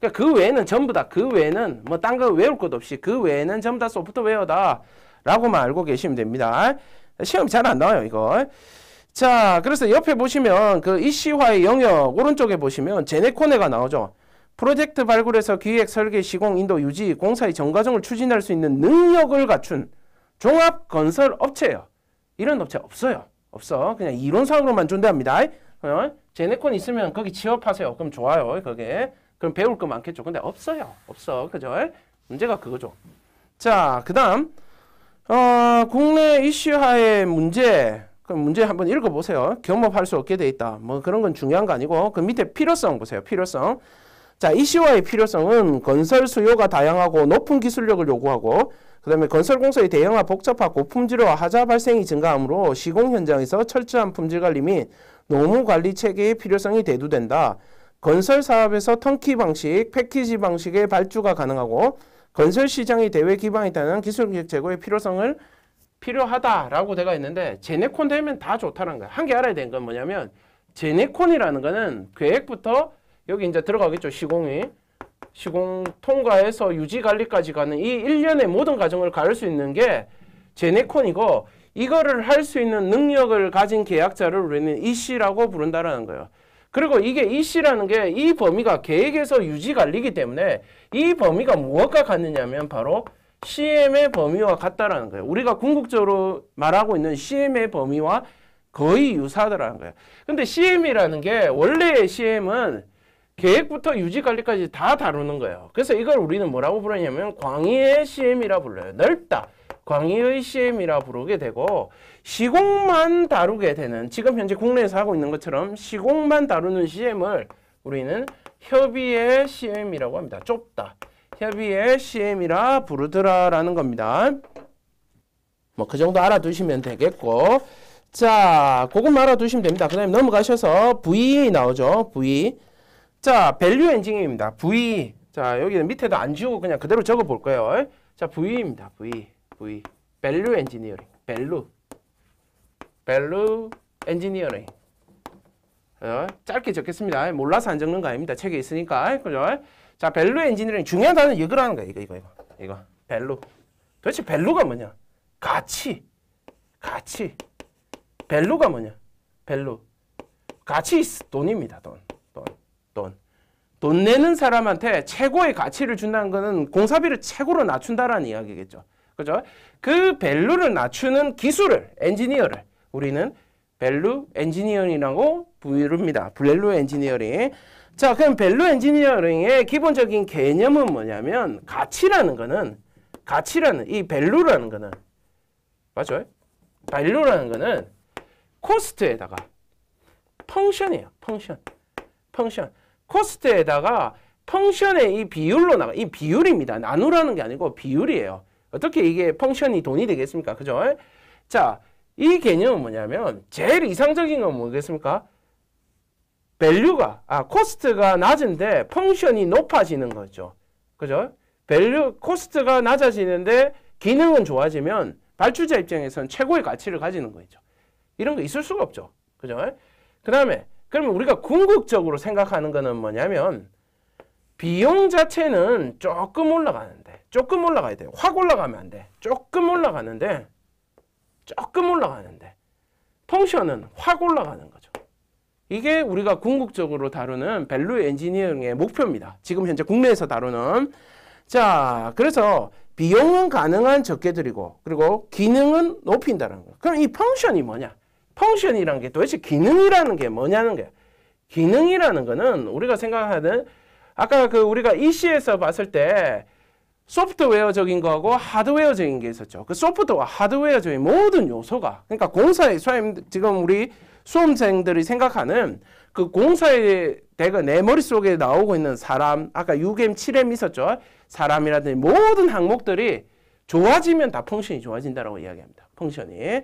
그러니까 그 외에는 전부 다 그 외에는 뭐 딴 거 외울 것 없이 그 외에는 전부 다 소프트웨어다 라고만 알고 계시면 됩니다. 시험 이잘 안 나와요 이거. 자 그래서 옆에 보시면 그 이시화의 영역 오른쪽에 보시면 제네코네가 나오죠. 프로젝트 발굴에서 기획, 설계, 시공, 인도, 유지, 공사의 정과정을 추진할 수 있는 능력을 갖춘 종합 건설 업체예요. 이런 업체 없어요. 없어. 그냥 이론상으로만 존재합니다. 제네콘 있으면 거기 취업하세요. 그럼 좋아요. 그게. 그럼 배울 거 많겠죠. 근데 없어요. 없어. 그죠? 문제가 그거죠. 자, 그 다음. 어, 국내 이슈화의 문제. 그럼 문제 한번 읽어보세요. 경험할 수 없게 돼 있다. 뭐 그런 건 중요한 거 아니고. 그 밑에 필요성 보세요. 필요성. 자, 이 c o 의 필요성은 건설 수요가 다양하고 높은 기술력을 요구하고 그 다음에 건설공사의 대형화 복잡하고 품질화 하자 발생이 증가하므로 시공 현장에서 철저한 품질관리 및 노무관리 체계의 필요성이 대두된다. 건설 사업에서 턴키 방식, 패키지 방식의 발주가 가능하고 건설 시장의 대외 기반에 따른 기술 기획 제고의 필요성을 필요하다라고 되가 있는데 제네콘 되면 다 좋다는 거야. 한개 알아야 되는 건 뭐냐면 제네콘이라는 거는 계획부터 여기 이제 들어가겠죠. 시공이. 시공 통과해서 유지 관리까지 가는 이1년의 모든 과정을 가를 수 있는 게 제네콘이고 이거를 할 수 있는 능력을 가진 계약자를 우리는 이씨라고 부른다라는 거예요. 그리고 이게 이씨라는 게 이 범위가 계획에서 유지 관리기 때문에 이 범위가 무엇과 같느냐면 하 바로 CM의 범위와 같다라는 거예요. 우리가 궁극적으로 말하고 있는 CM의 범위와 거의 유사하다라는 거예요. 근데 CM이라는 게 원래의 CM은 계획부터 유지 관리까지 다 다루는 거예요. 그래서 이걸 우리는 뭐라고 부르냐면 광의의 CM이라 불러요. 넓다. 광의의 CM이라 부르게 되고 시공만 다루게 되는 지금 현재 국내에서 하고 있는 것처럼 시공만 다루는 CM을 우리는 협의의 CM이라고 합니다. 좁다. 협의의 CM이라 부르더라라는 겁니다. 뭐 그 정도 알아두시면 되겠고 자, 그것만 알아두시면 됩니다. 그 다음에 넘어가셔서 V 나오죠. V. 자, 밸류 엔지니어입니다. V. 자, 여기는 밑에도 안 지우고 그냥 그대로 적어 볼 거예요. 자, V입니다. V. V. 밸류 엔지니어링. 밸류. 밸류 엔지니어링. 짧게 적겠습니다. 몰라서 안 적는 거 아닙니다. 책에 있으니까. 그죠? 자, 밸류 엔지니어링. 중요한 단어는 이거라는 거야. 이거, 이거, 이거. 이거. 밸류. 도대체 밸류가 뭐냐? 가치. 가치. 밸류가 뭐냐? 밸류. 가치 돈입니다. 돈. 돈. 돈 내는 사람한테 최고의 가치를 준다는 것은 공사비를 최고로 낮춘다라는 이야기겠죠. 그죠? 그 밸류를 낮추는 기술을, 엔지니어를 우리는 밸류 엔지니어링이라고 부릅니다. 밸류 엔지니어링. 자, 그럼 밸류 엔지니어링의 기본적인 개념은 뭐냐면 가치라는 거는 가치라는 이 밸류라는 거는 맞죠? 밸류라는 거는 코스트에다가 펑션이에요. 펑션. 펑션. 코스트에다가 펑션의 이 비율로 나가 이 비율입니다. 나누라는 게 아니고 비율이에요. 어떻게 이게 펑션이 돈이 되겠습니까? 그죠? 자, 이 개념은 뭐냐면 제일 이상적인 건 뭐겠습니까? 밸류가 아 코스트가 낮은데 펑션이 높아지는 거죠. 그죠? 밸류 코스트가 낮아지는데 기능은 좋아지면 발주자 입장에선 최고의 가치를 가지는 거죠. 이런 거 있을 수가 없죠. 그죠? 그다음에 그러면 우리가 궁극적으로 생각하는 것은 뭐냐면 비용 자체는 조금 올라가는데 조금 올라가야 돼요. 확 올라가면 안 돼. 조금 올라가는데 조금 올라가는데 펑션은 확 올라가는 거죠. 이게 우리가 궁극적으로 다루는 밸류 엔지니어링의 목표입니다. 지금 현재 국내에서 다루는 자 그래서 비용은 가능한 적게 드리고 그리고 기능은 높인다는 거. 그럼 이 펑션이 뭐냐? 펑션이라는 게 도대체 기능이라는 게 뭐냐는 거야. 기능이라는 거는 우리가 생각하는 아까 그 우리가 EC에서 봤을 때 소프트웨어적인 거하고 하드웨어적인 게 있었죠. 그 소프트와 하드웨어적인 모든 요소가 그러니까 공사의 소임 지금 우리 수험생들이 생각하는 그 공사에 내가 내 머릿속에 나오고 있는 사람 아까 6M, 7M 있었죠. 사람이라든지 모든 항목들이 좋아지면 다 펑션이 좋아진다라 이야기합니다. 펑션이.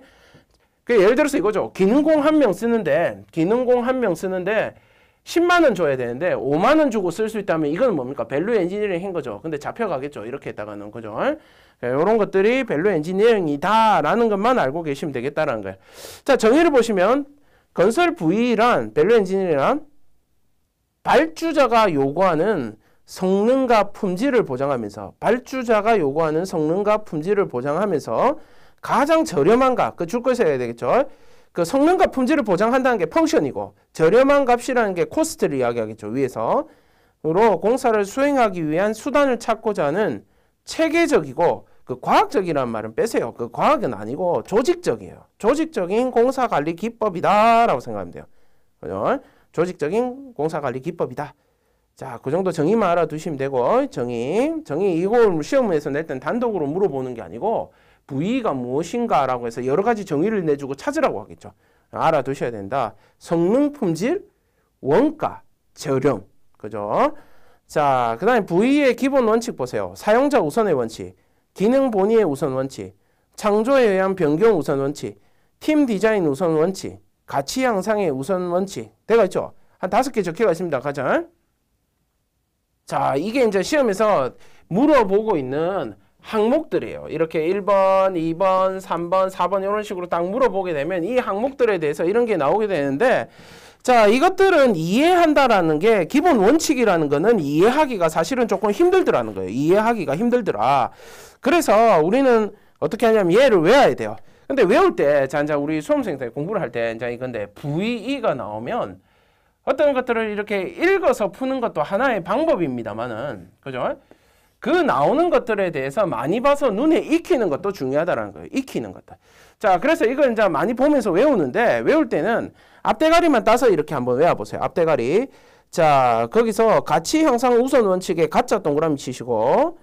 그 예를 들어서 이거죠. 기능공 한 명 쓰는데 기능공 한 명 쓰는데 10만 원 줘야 되는데 5만 원 주고 쓸 수 있다면 이건 뭡니까? 밸류 엔지니어링 한 거죠. 근데 잡혀가겠죠. 이렇게 했다가는 그죠? 이런 어? 그 것들이 밸류 엔지니어링이다라는 것만 알고 계시면 되겠다라는 거예요. 자 정의를 보시면 건설 부위란 밸류 엔지니어링이란 발주자가 요구하는 성능과 품질을 보장하면서 발주자가 요구하는 성능과 품질을 보장하면서 가장 저렴한 값, 그줄 것이 해야 되겠죠. 그 성능과 품질을 보장한다는 게 펑션이고 저렴한 값이라는 게 코스트를 이야기하겠죠. 위에서. 으로 공사를 수행하기 위한 수단을 찾고자 하는 체계적이고 그과학적이라는 말은 빼세요. 그 과학은 아니고 조직적이에요. 조직적인 공사 관리 기법이다라고 생각하면 돼요. 그죠? 조직적인 공사 관리 기법이다. 자, 그 정도 정의만 알아두시면 되고 정의, 정의 이걸 시험에서 낼 땐 단독으로 물어보는 게 아니고 부위가 무엇인가라고 해서 여러 가지 정의를 내주고 찾으라고 하겠죠. 알아두셔야 된다. 성능, 품질, 원가, 저렴. 그죠? 자, 그 다음에 부위의 기본 원칙 보세요. 사용자 우선의 원칙, 기능 본위의 우선 원칙, 창조에 의한 변경 우선 원칙, 팀 디자인 우선 원칙, 가치 향상의 우선 원칙. 내가 있죠? 한 다섯 개 적혀가 있습니다. 가장. 자, 이게 이제 시험에서 물어보고 있는 항목들이에요. 이렇게 1번, 2번, 3번, 4번 이런 식으로 딱 물어보게 되면 이 항목들에 대해서 이런 게 나오게 되는데 자 이것들은 이해한다라는 게 기본 원칙이라는 거는 이해하기가 사실은 조금 힘들더라는 거예요. 이해하기가 힘들더라. 그래서 우리는 어떻게 하냐면 얘를 외워야 돼요. 근데 외울 때, 자, 이제 우리 수험생들 공부를 할 때, 이제 이건데 VE가 나오면 어떤 것들을 이렇게 읽어서 푸는 것도 하나의 방법입니다만은, 그죠? 그 나오는 것들에 대해서 많이 봐서 눈에 익히는 것도 중요하다는 거예요. 익히는 것들. 자, 그래서 이걸 이제 많이 보면서 외우는데 외울 때는 앞대가리만 따서 이렇게 한번 외워보세요. 앞대가리. 자, 거기서 가치 형상 우선 원칙에 가짜 동그라미 치시고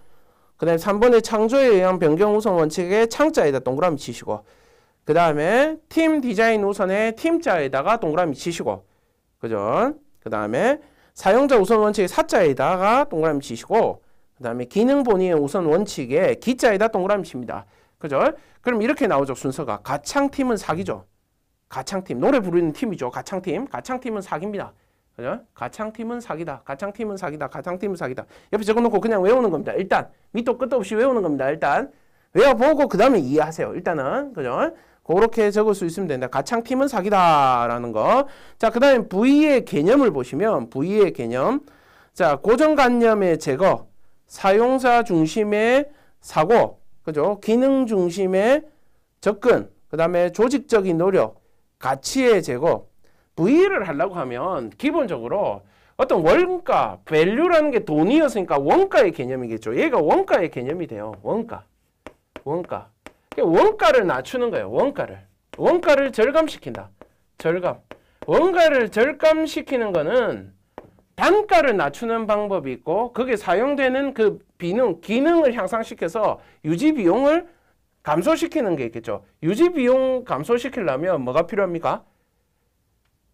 그 다음에 3번의 창조에 의한 변경 우선 원칙에 창자에다 동그라미 치시고 그 다음에 팀 디자인 우선에 팀자에다가 동그라미 치시고 그죠? 그 다음에 사용자 우선 원칙에 사자에다가 동그라미 치시고 그 다음에 기능 본위의 우선 원칙에 기자에다 동그라미 칩니다. 그죠? 그럼 이렇게 나오죠. 순서가. 가창팀은 사기죠. 가창팀. 노래 부르는 팀이죠. 가창팀. 가창팀은 사기입니다. 그죠? 가창팀은 사기다. 가창팀은 사기다. 가창팀은 사기다. 옆에 적어놓고 그냥 외우는 겁니다. 일단 밑도 끝도 없이 외우는 겁니다. 일단 외워보고 그 다음에 이해하세요. 일단은 그죠? 그렇게 적을 수 있으면 된다. 가창팀은 사기다라는 거. 자, 그 다음에 부위의 개념을 보시면 부위의 개념. 자, 고정관념의 제거. 사용사 중심의 사고, 그죠? 기능 중심의 접근, 그 다음에 조직적인 노력, 가치의 제고. V를 하려고 하면 기본적으로 어떤 원가, 밸류라는 게 돈이었으니까 원가의 개념이겠죠. 얘가 원가의 개념이 돼요. 원가. 원가. 그러니까 원가를 낮추는 거예요. 원가를. 원가를 절감시킨다. 절감. 원가를 절감시키는 거는 단가를 낮추는 방법이 있고 그게 사용되는 그 비능, 기능을 향상시켜서 유지 비용을 감소시키는 게 있겠죠. 유지 비용 감소시키려면 뭐가 필요합니까?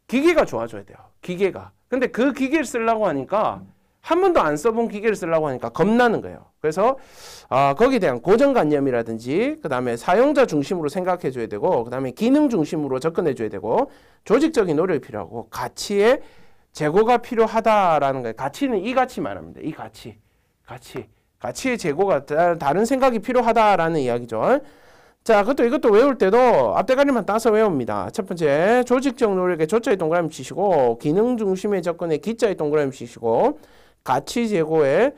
기계가 좋아져야 돼요. 기계가. 근데 그 기계를 쓰려고 하니까 한 번도 안 써본 기계를 쓰려고 하니까 겁나는 거예요. 그래서 아, 거기에 대한 고정관념이라든지 그 다음에 사용자 중심으로 생각해 줘야 되고 그 다음에 기능 중심으로 접근해 줘야 되고 조직적인 노력이 필요하고 가치의 재고가 필요하다라는 거예요. 가치는 이 가치 말합니다. 이 가치. 가치. 가치의 재고가 다른 생각이 필요하다라는 이야기죠. 자, 그것도 이것도 외울 때도 앞대가리만 따서 외웁니다. 첫 번째, 조직적 노력에 조자의 동그라미 치시고, 기능 중심의 접근에 기자의 동그라미 치시고, 가치 재고에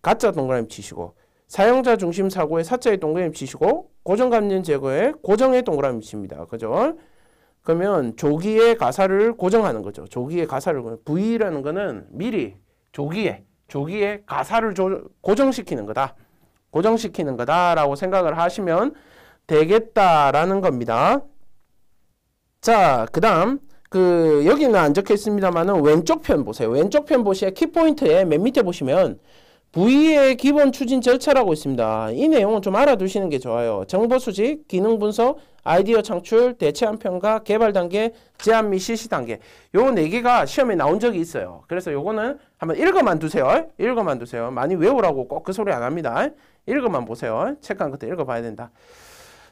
가짜 동그라미 치시고, 사용자 중심 사고에 사자의 동그라미 치시고, 고정감정 제거에 고정의 동그라미 칩니다. 그죠? 그러면 조기에 가사를 고정하는 거죠. 조기에 가사를 V라는 거는 미리 조기에 조기에 가사를 조, 고정시키는 거다. 고정시키는 거다라고 생각을 하시면 되겠다라는 겁니다. 자, 그다음 그 여기는 안 적혀 있습니다만은 왼쪽 편 보세요. 왼쪽 편 보시에 키포인트에 맨 밑에 보시면 V의 기본 추진 절차라고 있습니다. 이 내용은 좀 알아두시는 게 좋아요. 정보 수집, 기능 분석, 아이디어 창출, 대체한 편과 개발 단계, 제안 및 실시 단계 요 네 개가 시험에 나온 적이 있어요. 그래서 요거는 한번 읽어만 두세요. 읽어만 두세요. 많이 외우라고 꼭 그 소리 안 합니다. 읽어만 보세요. 책한 것도 읽어봐야 된다.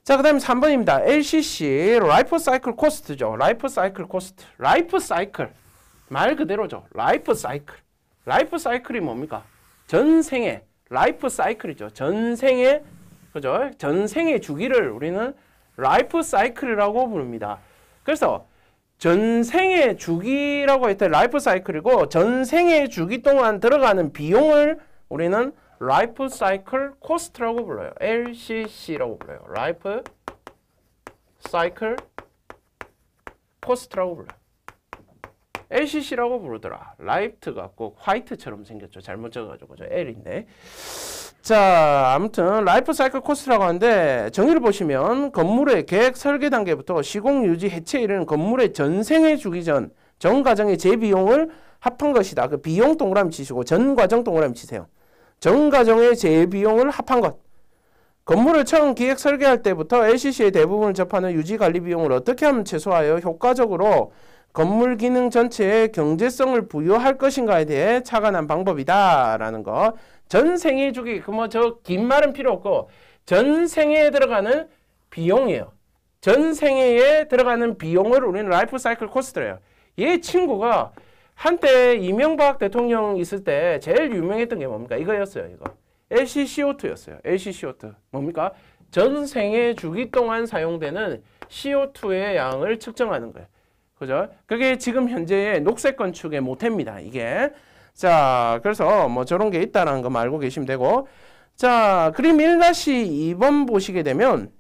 자, 그 다음에 3번입니다. LCC, 라이프 사이클 코스트죠. 라이프 사이클 코스트. 라이프 사이클. 말 그대로죠. 라이프 사이클. 라이프 사이클이 뭡니까? 전생의 라이프 사이클이죠. 전생의 그죠? 전생의 주기를 우리는 라이프 사이클이라고 부릅니다. 그래서 전생의 주기라고 했던 라이프 사이클이고 전생의 주기 동안 들어가는 비용을 우리는 라이프 사이클 코스트라고 불러요. LCC라고 불러요. 라이프 사이클 코스트라고 불러요. LCC라고 부르더라. 라이프트가 꼭 화이트처럼 생겼죠. 잘못 적어가지고 저 L인데. 자 아무튼 라이프 사이클 코스라고 하는데 정의를 보시면 건물의 계획 설계 단계부터 시공 유지 해체에 이르는 건물의 전생에 주기 전 전 과정의 재비용을 합한 것이다. 그 비용 동그라미 치시고 전 과정 동그라미 치세요. 전 과정의 재비용을 합한 것. 건물을 처음 기획 설계할 때부터 LCC의 대부분을 접하는 유지 관리 비용을 어떻게 하면 최소화하여 효과적으로 건물 기능 전체에 경제성을 부여할 것인가에 대해 착안한 방법이다 라는 것 전생에 주기 그 뭐 저 긴 말은 필요 없고 전생에 들어가는 비용이에요. 전생에 들어가는 비용을 우리는 라이프 사이클 코스트래요. 얘 친구가 한때 이명박 대통령 있을 때 제일 유명했던 게 뭡니까? 이거였어요. 이거. LCCO2였어요. LCCO2. 뭡니까? 전생애 주기 동안 사용되는 CO2의 양을 측정하는 거예요. 그죠? 그게 지금 현재의 녹색 건축의 모태입니다. 이게. 자, 그래서 뭐 저런 게있다는거 알고 계시면 되고 자, 그림 1-2번 보시게 되면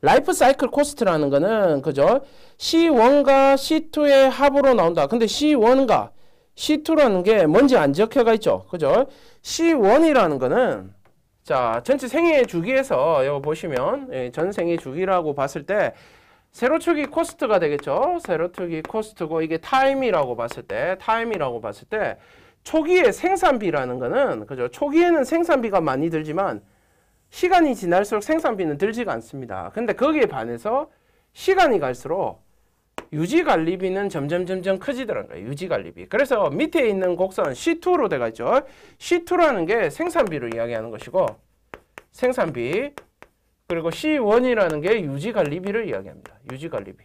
라이프 사이클 코스트라는 거는 그죠? C1과 C2의 합으로 나온다. 근데 C1과 C2라는 게 뭔지 안 적혀가 있죠. 그죠? C1이라는 거는 자, 전체 생애 주기에서 여기 보시면 예, 전 생애 주기라고 봤을 때 세로축이 코스트가 되겠죠. 세로축이 코스트고 이게 타임이라고 봤을 때 타임이라고 봤을 때 초기에 생산비라는 거는 그죠. 초기에는 생산비가 많이 들지만 시간이 지날수록 생산비는 들지가 않습니다. 근데 거기에 반해서 시간이 갈수록 유지관리비는 점점 점점 커지더라는 거예요. 유지관리비. 그래서 밑에 있는 곡선 C2로 돼가 있죠. C2라는 게 생산비를 이야기하는 것이고 생산비 그리고 C1이라는 게 유지관리비를 이야기합니다. 유지관리비.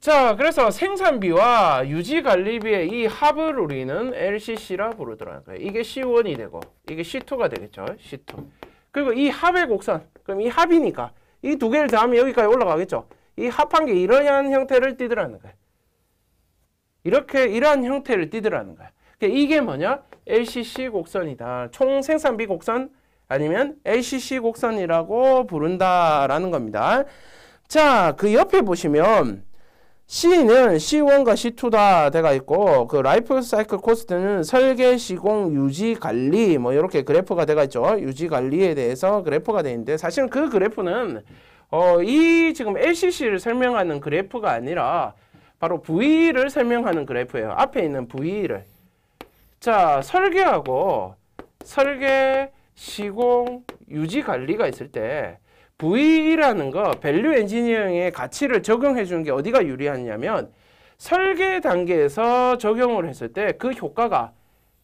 자, 그래서 생산비와 유지관리비의 이 합을 우리는 LCC라 부르더라는거예요 이게 C1이 되고 이게 C2가 되겠죠. C2. 그리고 이 합의 곡선, 그럼 이 합이니까 이 두 개를 더하면 여기까지 올라가겠죠. 이 합한 게 이러한 형태를 띠더라는 거예요. 이렇게 이러한 형태를 띠더라는 거예요. 그러니까 이게 뭐냐? LCC 곡선이다. 총 생산비 곡선 아니면 LCC 곡선이라고 부른다라는 겁니다. 자, 그 옆에 보시면 C는 C1과 C2다 돼가 있고 그 라이프 사이클 코스트는 설계, 시공, 유지, 관리 뭐 이렇게 그래프가 돼가 있죠. 유지 관리에 대해서 그래프가 돼 있는데 사실은 그 그래프는 어, 이 지금 LCC를 설명하는 그래프가 아니라 바로 V를 설명하는 그래프예요. 앞에 있는 V를 자 설계하고 설계 시공 유지 관리가 있을 때 V라는 거 밸류 엔지니어링의 가치를 적용해 주는 게 어디가 유리하냐면 설계 단계에서 적용을 했을 때 그 효과가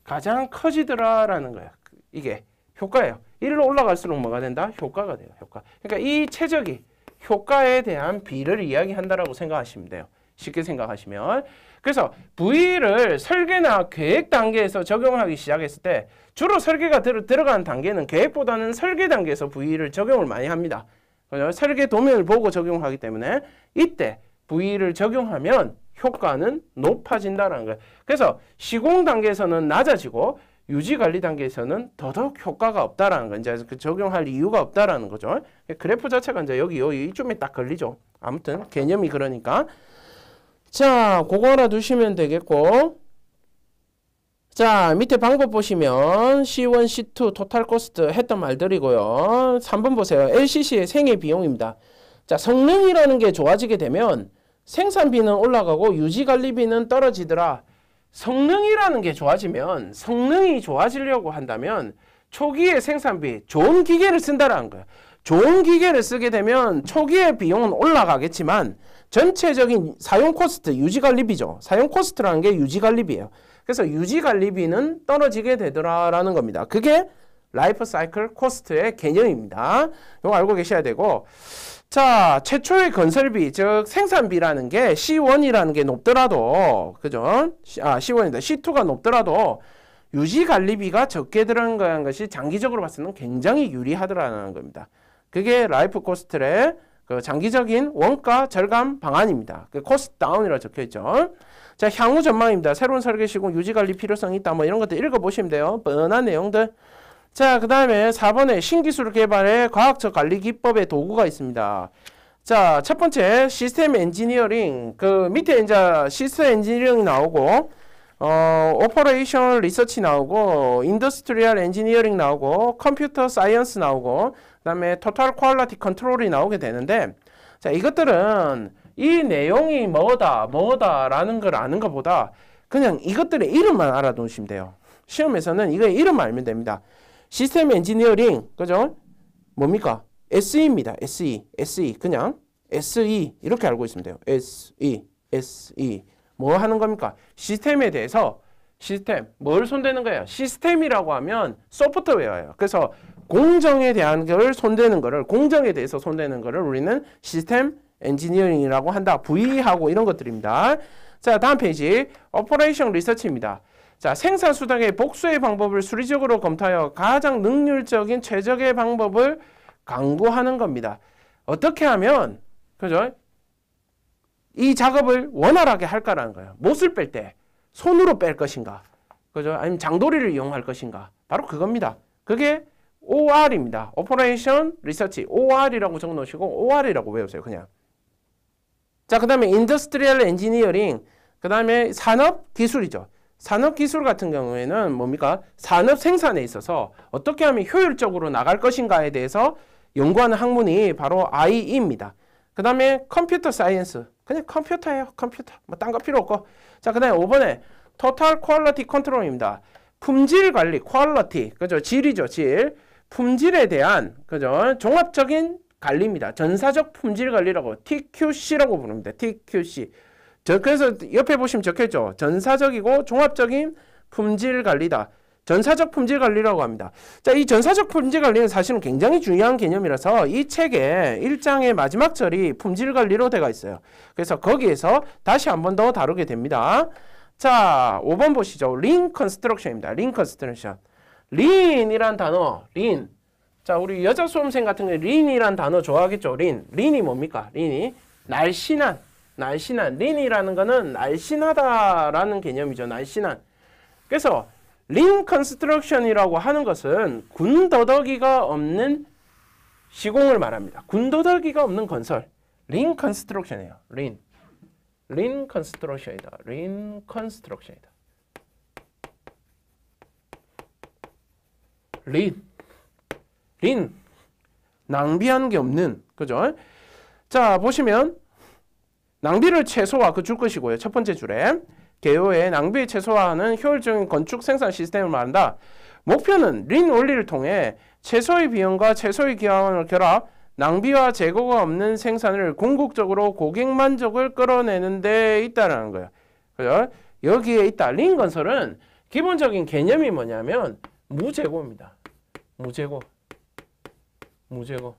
가장 커지더라라는 거야. 이게 효과예요. 1로 올라갈수록 뭐가 된다? 효과가 돼요. 효과. 그러니까 이 최적이 효과에 대한 비를 이야기한다라고 생각하시면 돼요. 쉽게 생각하시면 그래서 V를 설계나 계획 단계에서 적용하기 시작했을 때 주로 설계가 들, 들어가는 단계는 계획보다는 설계 단계에서 V를 적용을 많이 합니다. 그러니까 설계 도면을 보고 적용하기 때문에 이때 V를 적용하면 효과는 높아진다는 거예요. 그래서 시공 단계에서는 낮아지고 유지관리 단계에서는 더더욱 효과가 없다라는 거 이제 그 적용할 이유가 없다라는 거죠. 그래프 자체가 이제 여기 이쯤에 딱 걸리죠. 아무튼 개념이 그러니까 자, 그거 하나 두시면 되겠고 자, 밑에 방법 보시면 C1, C2 토탈 코스트 했던 말들이고요. 3번 보세요. LCC의 생애 비용입니다. 자, 성능이라는 게 좋아지게 되면 생산비는 올라가고 유지관리비는 떨어지더라. 성능이라는 게 좋아지면 성능이 좋아지려고 한다면 초기에 생산비, 좋은 기계를 쓴다라는 거예요 좋은 기계를 쓰게 되면 초기의 비용은 올라가겠지만 전체적인 사용 코스트, 유지 관리비죠. 사용 코스트라는 게 유지 관리비예요. 그래서 유지 관리비는 떨어지게 되더라라는 겁니다. 그게 라이프 사이클 코스트의 개념입니다. 이거 알고 계셔야 되고 자, 최초의 건설비, 즉 생산비라는 게 C1이라는 게 높더라도 그죠? 아, C1이다. C2가 높더라도 유지 관리비가 적게 들어간 것이 장기적으로 봤을 때는 굉장히 유리하더라는 겁니다. 그게 라이프 코스트의 그 장기적인 원가 절감 방안입니다. 그 코스트 다운이라고 적혀있죠. 자, 향후 전망입니다. 새로운 설계 시공 유지 관리 필요성이 있다. 뭐 이런 것들 읽어보시면 돼요. 뻔한 내용들. 자, 그 다음에 4번에 신기술 개발의 과학적 관리 기법의 도구가 있습니다. 자, 첫 번째 시스템 엔지니어링. 그 밑에 이제 시스템 엔지니어링이 나오고, 어, 오퍼레이션 리서치 나오고, 인더스트리얼 엔지니어링 나오고, 컴퓨터 사이언스 나오고, 다음에 토탈 퀄리티 컨트롤이 나오게 되는데 자 이것들은 이 내용이 뭐다 뭐다 라는 걸 아는 것보다 그냥 이것들의 이름만 알아두시면 돼요 시험에서는 이거 이름 알면 됩니다 시스템 엔지니어링 그죠 뭡니까 SE입니다 SE SE 그냥 SE 이렇게 알고 있으면 돼요 SE SE 뭐 하는 겁니까 시스템에 대해서 시스템 뭘 손대는 거예요 시스템이라고 하면 소프트웨어예요 그래서 공정에 대한 걸 손대는 거를 공정에 대해서 손대는 거를 우리는 시스템 엔지니어링이라고 한다. V하고 이런 것들입니다. 자 다음 페이지 오퍼레이션 리서치입니다. 자 생산 수당의 복수의 방법을 수리적으로 검토하여 가장 능률적인 최적의 방법을 강구하는 겁니다. 어떻게 하면 그죠? 이 작업을 원활하게 할까라는 거예요. 못을 뺄 때 손으로 뺄 것인가, 그죠? 아니면 장도리를 이용할 것인가, 바로 그겁니다. 그게 OR입니다. Operation Research OR이라고 적어놓으시고 OR이라고 외우세요. 그냥. 자, 그 다음에 Industrial Engineering 그 다음에 산업기술이죠. 산업기술 같은 경우에는 뭡니까? 산업 생산에 있어서 어떻게 하면 효율적으로 나갈 것인가에 대해서 연구하는 학문이 바로 IE입니다. 그 다음에 컴퓨터 사이언스 그냥 컴퓨터예요. 컴퓨터. 뭐딴 거 필요 없고 자, 그 다음에 5번에 Total Quality Control입니다. 품질 관리, 퀄러티, 그죠? 질이죠, 질. 품질에 대한 그죠? 종합적인 관리입니다. 전사적 품질 관리라고 TQC라고 부릅니다. TQC. 저 그래서 옆에 보시면 적혀있죠. 전사적이고 종합적인 품질 관리다. 전사적 품질 관리라고 합니다. 자, 이 전사적 품질 관리는 사실은 굉장히 중요한 개념이라서 이 책의 1장의 마지막 절이 품질 관리로 되어 있어요. 그래서 거기에서 다시 한 번 더 다루게 됩니다. 자, 5번 보시죠. 링 컨스트럭션입니다. 링 컨스트럭션. 린이란 단어, 린. 자, 우리 여자 수험생 같은 경우 린이란 단어 좋아하겠죠? 린. 린이 뭡니까? 린이 날씬한, 날씬한. 린이라는 거는 날씬하다라는 개념이죠. 날씬한. 그래서 린 컨스트럭션이라고 하는 것은 군더더기가 없는 시공을 말합니다. 군더더기가 없는 건설. 린 컨스트럭션이에요. 린. 린 컨스트럭션이다. 린 컨스트럭션이다. 린. 린. 낭비한 게 없는. 그죠? 자, 보시면 낭비를 최소화 그 줄 것이고요. 첫 번째 줄에 개요의 낭비 최소화하는 효율적인 건축 생산 시스템을 말한다. 목표는 린 원리를 통해 최소의 비용과 최소의 기한을 결합 낭비와 재고가 없는 생산을 궁극적으로 고객 만족을 끌어내는 데 있다라는 거예요. 그죠? 여기에 있다. 린 건설은 기본적인 개념이 뭐냐면 무제고입니다 무제곱. 무제곱.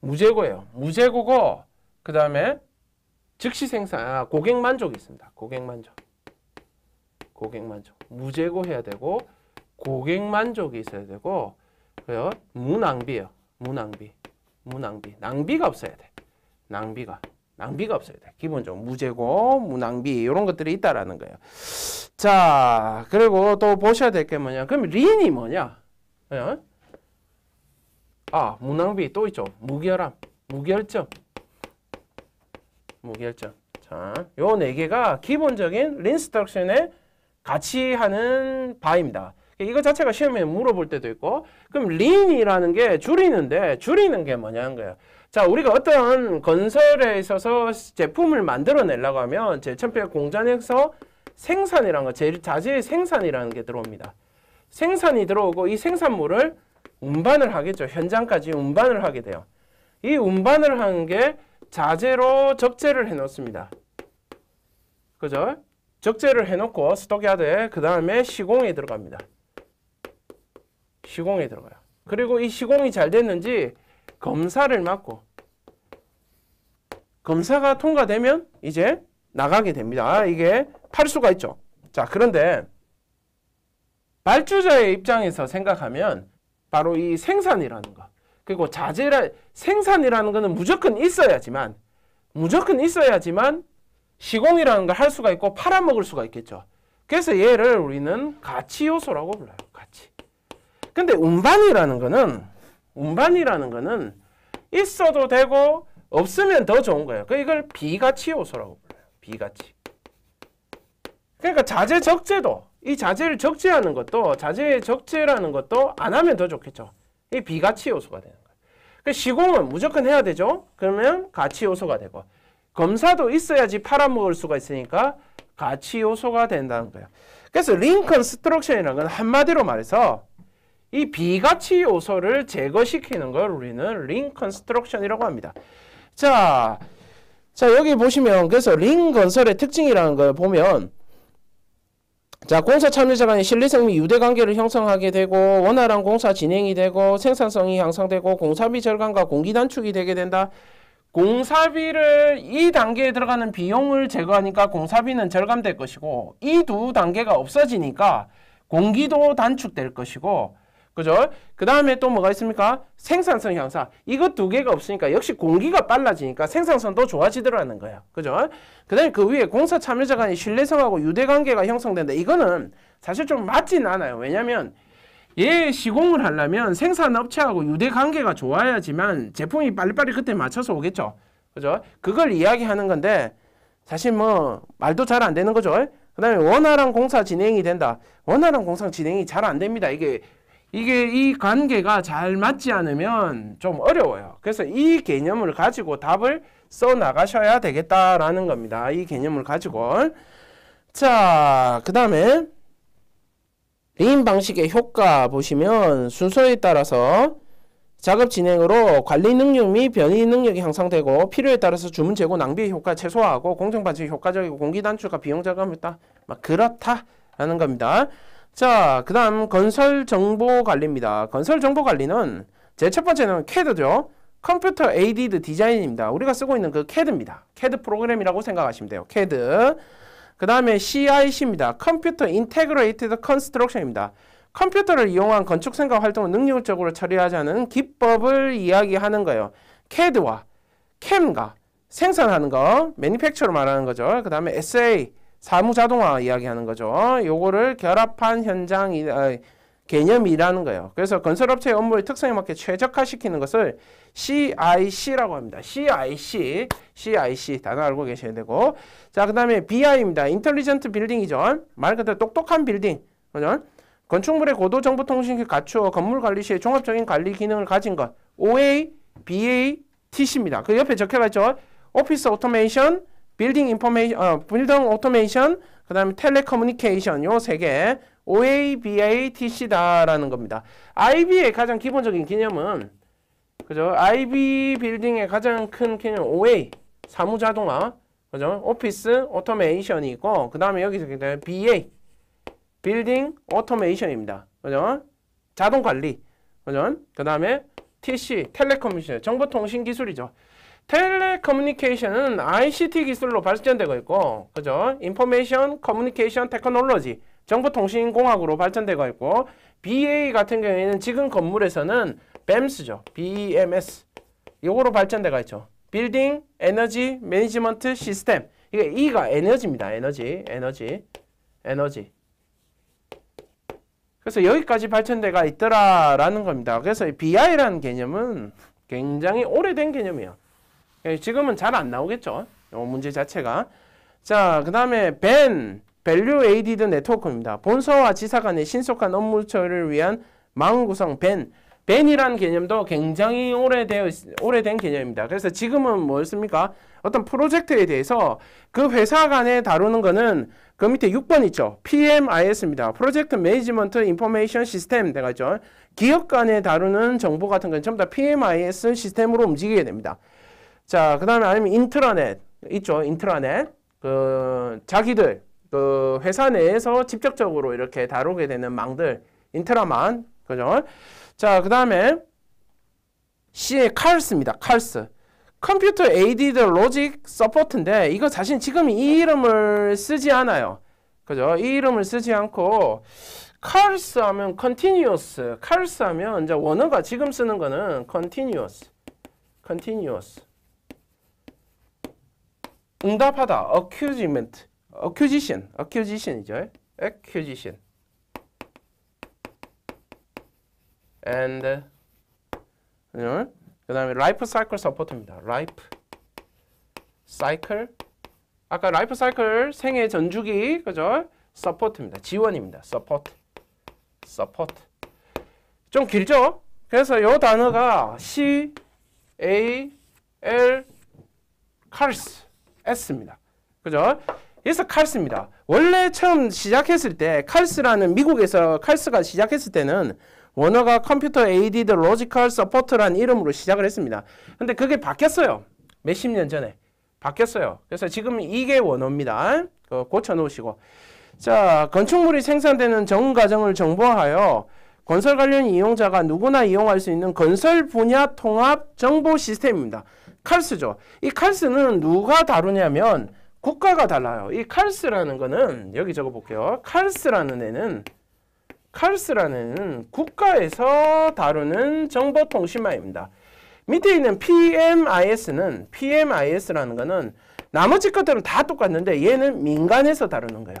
무제고예요. 무제고고 그 다음에 즉시 생산, 아, 고객 만족이 있습니다. 고객 만족. 고객 만족. 무제고 해야 되고 고객 만족이 있어야 되고 그래요. 무낭비예요. 무낭비. 무낭비. 낭비가 없어야 돼. 낭비가. 낭비가 없어야 돼. 기본적으로 무제고, 무낭비 이런 것들이 있다라는 거예요. 자, 그리고 또 보셔야 될 게 뭐냐. 그럼 린이 뭐냐? 예? 아, 무낭비 또 있죠. 무결함, 무결점. 무결점. 자, 요 네 개가 기본적인 린스트럭션에 같이 하는 바입니다. 이거 자체가 시험에 물어볼 때도 있고 그럼 린이라는 게 줄이는데 줄이는 게 뭐냐는 거예자 우리가 어떤 건설에 있어서 제품을 만들어내려고 하면 제1 8 공장에서 생산이라는 거, 재료, 자재 생산이라는 게 들어옵니다. 생산이 들어오고 이 생산물을 운반을 하겠죠. 현장까지 운반을 하게 돼요. 이 운반을 하는 게 자재로 적재를 해놓습니다. 그죠? 적재를 해놓고 스톡야드에 그 다음에 시공에 들어갑니다. 시공에 들어가요. 그리고 이 시공이 잘 됐는지 검사를 맡고 검사가 통과되면 이제 나가게 됩니다. 아, 이게 팔수가 있죠. 자, 그런데 발주자의 입장에서 생각하면 바로 이 생산이라는 거. 그리고 자재라 생산이라는 거는 무조건 있어야지만 무조건 있어야지만 시공이라는 걸 할 수가 있고 팔아먹을 수가 있겠죠. 그래서 얘를 우리는 가치 요소라고 불러요. 가치. 근데 운반이라는 거는 운반이라는 거는 있어도 되고 없으면 더 좋은 거예요. 그 이걸 비가치 요소라고. 비가치. 그러니까 자재 적재도 이자재를 적재하는 것도 자재의 적재라는 것도 안 하면 더 좋겠죠. 이 비가치 요소가 되는 거예요. 그러니까 시공은 무조건 해야 되죠. 그러면 가치 요소가 되고 검사도 있어야지 팔아먹을 수가 있으니까 가치 요소가 된다는 거예요. 그래서 링컨스트럭션이라는 건 한마디로 말해서 이 비가치 요소를 제거시키는 걸 우리는 링컨스트럭션이라고 합니다. 자, 자 여기 보시면 그래서 링 건설의 특징이라는 걸 보면 자 공사 참여자 간의 신뢰성 및 유대관계를 형성하게 되고 원활한 공사 진행이 되고 생산성이 향상되고 공사비 절감과 공기 단축이 되게 된다 공사비를 이 단계에 들어가는 비용을 제거하니까 공사비는 절감될 것이고 이 두 단계가 없어지니까 공기도 단축될 것이고 그죠? 그 다음에 또 뭐가 있습니까? 생산성 향상. 이것 두 개가 없으니까 역시 공기가 빨라지니까 생산성도 좋아지더라는 거예요. 그죠? 그 다음에 그 위에 공사 참여자 간의 신뢰성하고 유대관계가 형성된다. 이거는 사실 좀 맞진 않아요. 왜냐면 얘 예, 시공을 하려면 생산업체하고 유대관계가 좋아야지만 제품이 빨리빨리 그때 맞춰서 오겠죠. 그죠? 그걸 이야기하는 건데 사실 뭐 말도 잘 안 되는 거죠. 그 다음에 원활한 공사 진행이 된다. 원활한 공사 진행이 잘 안 됩니다. 이게 이게 이 관계가 잘 맞지 않으면 좀 어려워요. 그래서 이 개념을 가지고 답을 써 나가셔야 되겠다라는 겁니다. 이 개념을 가지고. 자, 그 다음에 리인 방식의 효과 보시면 순서에 따라서 작업 진행으로 관리 능력 및 변이 능력이 향상되고 필요에 따라서 주문 재고 낭비 효과 최소화하고 공정 반칙이 효과적이고 공기 단축과 비용 절감했다. 막 그렇다라는 겁니다. 자, 그 다음 건설 정보 관리입니다. 건설 정보 관리는 제 첫 번째는 CAD죠. 컴퓨터 에 d 디드 디자인입니다. 우리가 쓰고 있는 그 CAD입니다. CAD 프로그램이라고 생각하시면 돼요. CAD. 그 다음에 CIC입니다. 컴퓨터 인테그레이티드 컨스트럭션입니다. 컴퓨터를 이용한 건축 생각 활동을 능력적으로 처리하자는 기법을 이야기하는 거예요. CAD와 CAM과 생산하는 거, 매니팩처로 말하는 거죠. 그 다음에 SA, 사무자동화 이야기하는 거죠. 요거를 결합한 현장 이, 아, 개념이라는 거예요. 그래서 건설업체의 업무의 특성에 맞게 최적화시키는 것을 CIC라고 합니다. CIC, CIC 단어 알고 계셔야 되고 자, 그 다음에 BI입니다. 인텔리전트 빌딩이죠. 말 그대로 똑똑한 빌딩. 그죠? 건축물의 고도 정보통신기 갖추어 건물 관리 시의 종합적인 관리 기능을 가진 것 OA, BA, TC입니다. 그 옆에 적혀가 있죠. 오피스 오토메이션, 빌딩 인포메이션, 어, 빌딩 오토메이션, 그 다음에 텔레커뮤니케이션 요 세 개 OABATC다라는 겁니다. IB의 가장 기본적인 개념은 그죠? IB 빌딩의 가장 큰 개념 OA 사무자동화 그죠? 오피스 오토메이션이 있고 그 다음에 여기서 BA 빌딩 오토메이션입니다. 그죠? 자동관리 그죠? 그 다음에 TC 텔레커뮤니케이션 정보통신기술이죠. 텔레커뮤니케이션은 ICT 기술로 발전되고 있고 그죠? 인포메이션 커뮤니케이션 테크놀로지 정보통신공학으로 발전되고 있고 BA 같은 경우에는 지금 건물에서는 BEMS죠. BEMS 요거로 발전되고 있죠. 빌딩 에너지 매니지먼트 시스템 이게 E가 에너지입니다. 에너지 에너지 에너지 그래서 여기까지 발전돼가 있더라라는 겁니다. 그래서 BI라는 개념은 굉장히 오래된 개념이에요. 예, 지금은 잘 안 나오겠죠. 문제 자체가. 자, 그 다음에 벤, 밸류 에이디드 네트워크입니다. 본서와 지사 간의 신속한 업무 처리를 위한 망 구성 밴. 밴이란 개념도 굉장히 오래되어, 오래된 개념입니다. 그래서 지금은 뭐였습니까? 어떤 프로젝트에 대해서 그 회사 간에 다루는 거는 그 밑에 6번 있죠. PMIS입니다. 프로젝트 매니지먼트 인포메이션 시스템 돼가죠. 기업 간에 다루는 정보 같은 건 전부 다 PMIS 시스템으로 움직이게 됩니다. 자, 그 다음에 아니면 인트라넷 있죠. 인트라넷. 그 자기들 그 회사 내에서 직접적으로 이렇게 다루게 되는 망들 인트라만 그죠? 자, 그 다음에 C의 칼스입니다. 칼스. 컴퓨터 ADD 로직 서포트인데 이거 사실 지금 이 이름을 쓰지 않아요. 그죠? 이 이름을 쓰지 않고 칼스 하면 컨티뉴 t i 칼스 하면 이제 원어가 지금 쓰는 거는 컨티뉴 t i n u o u s 응답하다. accusement. accusation. accusation이죠. accusation. and 그 다음에 라이프 사이클 서포트입니다. 라이프 사이클 아까 라이프 사이클 생애 전주기 그죠? 서포트입니다. 지원입니다. 서포트 서포트 좀 길죠? 그래서 이 단어가 C A L c a S입니다. 그죠? 여기서 칼스입니다. 원래 처음 시작했을 때 칼스라는 미국에서 칼스가 시작했을 때는 원어가 컴퓨터 에이디드 로지컬 서포트라는 이름으로 시작을 했습니다. 근데 그게 바뀌었어요. 몇십 년 전에 바뀌었어요. 그래서 지금 이게 원어입니다. 그 고쳐 놓으시고 자 건축물이 생산되는 정 과정을 정보하여 건설 관련 이용자가 누구나 이용할 수 있는 건설 분야 통합 정보 시스템입니다. 칼스죠. 이 칼스는 누가 다루냐면 국가가 달라요. 이 칼스라는 거는 여기 적어볼게요. 칼스라는 애는 칼스라는 애는 국가에서 다루는 정보통신망입니다. 밑에 있는 PMIS는 PMIS라는 거는 나머지 것들은 다 똑같는데 얘는 민간에서 다루는 거예요.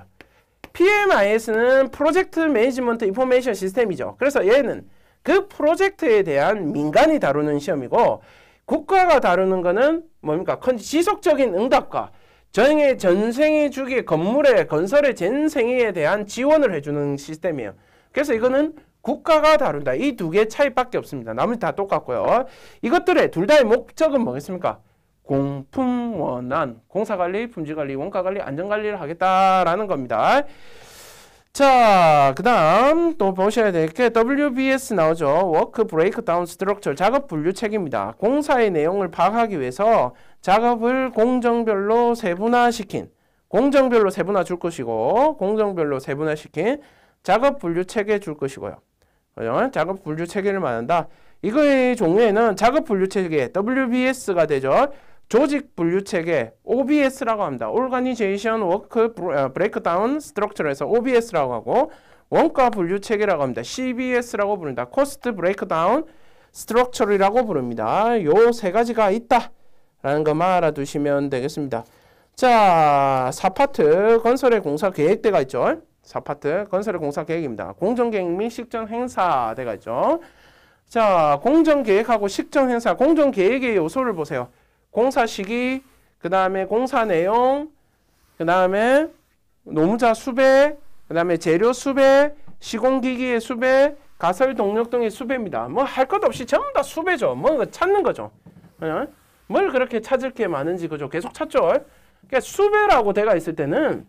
PMIS는 프로젝트 매니지먼트 인포메이션 시스템이죠. 그래서 얘는 그 프로젝트에 대한 민간이 다루는 시험이고 국가가 다루는 거는 뭡니까? 지속적인 응답과 정의 전생의 주기 건물의 건설의 전생에 대한 지원을 해주는 시스템이에요. 그래서 이거는 국가가 다룬다. 이 두 개의 차이밖에 없습니다. 나머지 다 똑같고요. 이것들의 둘 다의 목적은 뭐겠습니까? 공품원안, 공사관리, 품질관리, 원가관리, 안전관리를 하겠다라는 겁니다. 자, 그 다음 또 보셔야 될 게 WBS 나오죠. 워크 브레이크 다운 스트럭처 작업 분류 책입니다. 공사의 내용을 파악하기 위해서 작업을 공정별로 세분화시킨 공정별로 세분화 줄 것이고 공정별로 세분화시킨 작업 분류 체계 줄 것이고요. 작업 분류 체계를 말한다. 이거의 종류에는 작업 분류 체계 WBS가 되죠. 조직 분류 체계 OBS라고 합니다. Organization Work 어, Breakdown Structure에서 OBS라고 하고 원가 분류 체계라고 합니다. CBS라고 부릅니다 Cost Breakdown Structure라고 부릅니다. 요 세 가지가 있다. 라는 것만 알아두시면 되겠습니다. 자, 4파트 건설의 공사 계획대가 있죠. 4파트 건설의 공사 계획입니다. 공정 계획 및 실전 행사대가 있죠. 자, 공정 계획하고 실전 행사, 공정 계획의 요소를 보세요. 공사 시기, 그 다음에 공사 내용, 그 다음에 노무자 수배, 그 다음에 재료 수배, 시공기기의 수배, 가설 동력 등의 수배입니다. 뭐 할 것 없이 전부 다 수배죠. 뭐 찾는 거죠. 어? 뭘 그렇게 찾을 게 많은지 그죠. 계속 찾죠. 그러니까 수배라고 돼가 있을 때는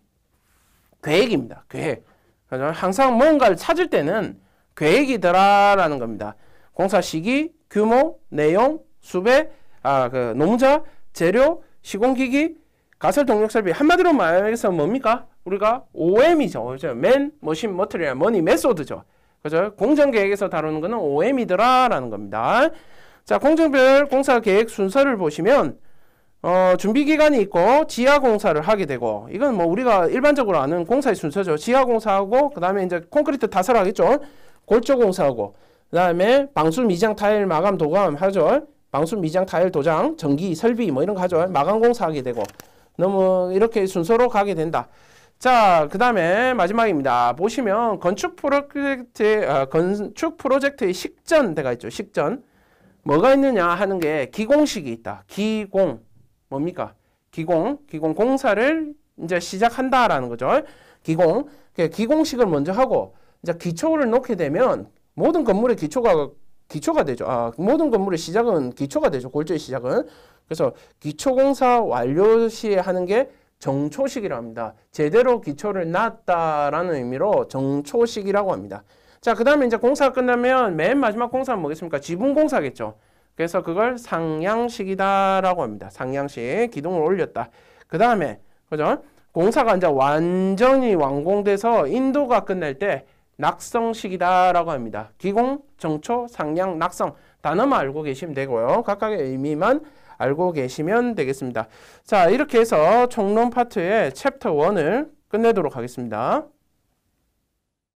계획입니다. 계획. 항상 뭔가를 찾을 때는 계획이더라라는 겁니다. 공사 시기, 규모, 내용, 수배, 아, 그농무자 재료, 시공기기, 가설 동력 설비 한마디로 말해서 뭡니까? 우리가 OM이죠. 그죠? 맨, 머신, 머트리얼, 머니, 메소드죠. 그죠? 공정 계획에서 다루는 거는 OM이더라라는 겁니다. 자, 공정별 공사 계획 순서를 보시면 어, 준비 기간이 있고 지하 공사를 하게 되고 이건 뭐 우리가 일반적으로 아는 공사의 순서죠. 지하 공사하고 그다음에 이제 콘크리트 다설하겠죠. 골조 공사하고 그다음에 방수 미장 타일 마감 도감 하죠. 방수, 미장, 타일, 도장, 전기, 설비 뭐 이런 거 하죠. 마감공사 하게 되고 너무 이렇게 순서로 가게 된다. 자, 그 다음에 마지막입니다. 보시면 건축 프로젝트, 어, 아, 건축 프로젝트의 식전대가 있죠. 식전. 뭐가 있느냐 하는 게 기공식이 있다. 기공. 뭡니까? 기공. 기공 공사를 이제 시작한다라는 거죠. 기공. 그 기공식을 먼저 하고, 이제 기초를 놓게 되면 모든 건물의 기초가 기초가 되죠. 아, 모든 건물의 시작은 기초가 되죠. 골조의 시작은. 그래서 기초공사 완료 시에 하는 게 정초식이라 고 합니다. 제대로 기초를 놨다라는 의미로 정초식이라고 합니다. 자, 그 다음에 이제 공사가 끝나면 맨 마지막 공사는 뭐겠습니까? 지붕공사겠죠 그래서 그걸 상향식이다라고 합니다. 상향식, 기둥을 올렸다. 그 다음에, 그죠? 공사가 이제 완전히 완공돼서 인도가 끝날 때 낙성식이다라고 합니다. 기공, 정초, 상량, 낙성 단어만 알고 계시면 되고요. 각각의 의미만 알고 계시면 되겠습니다. 자 이렇게 해서 총론 파트의 챕터 1을 끝내도록 하겠습니다.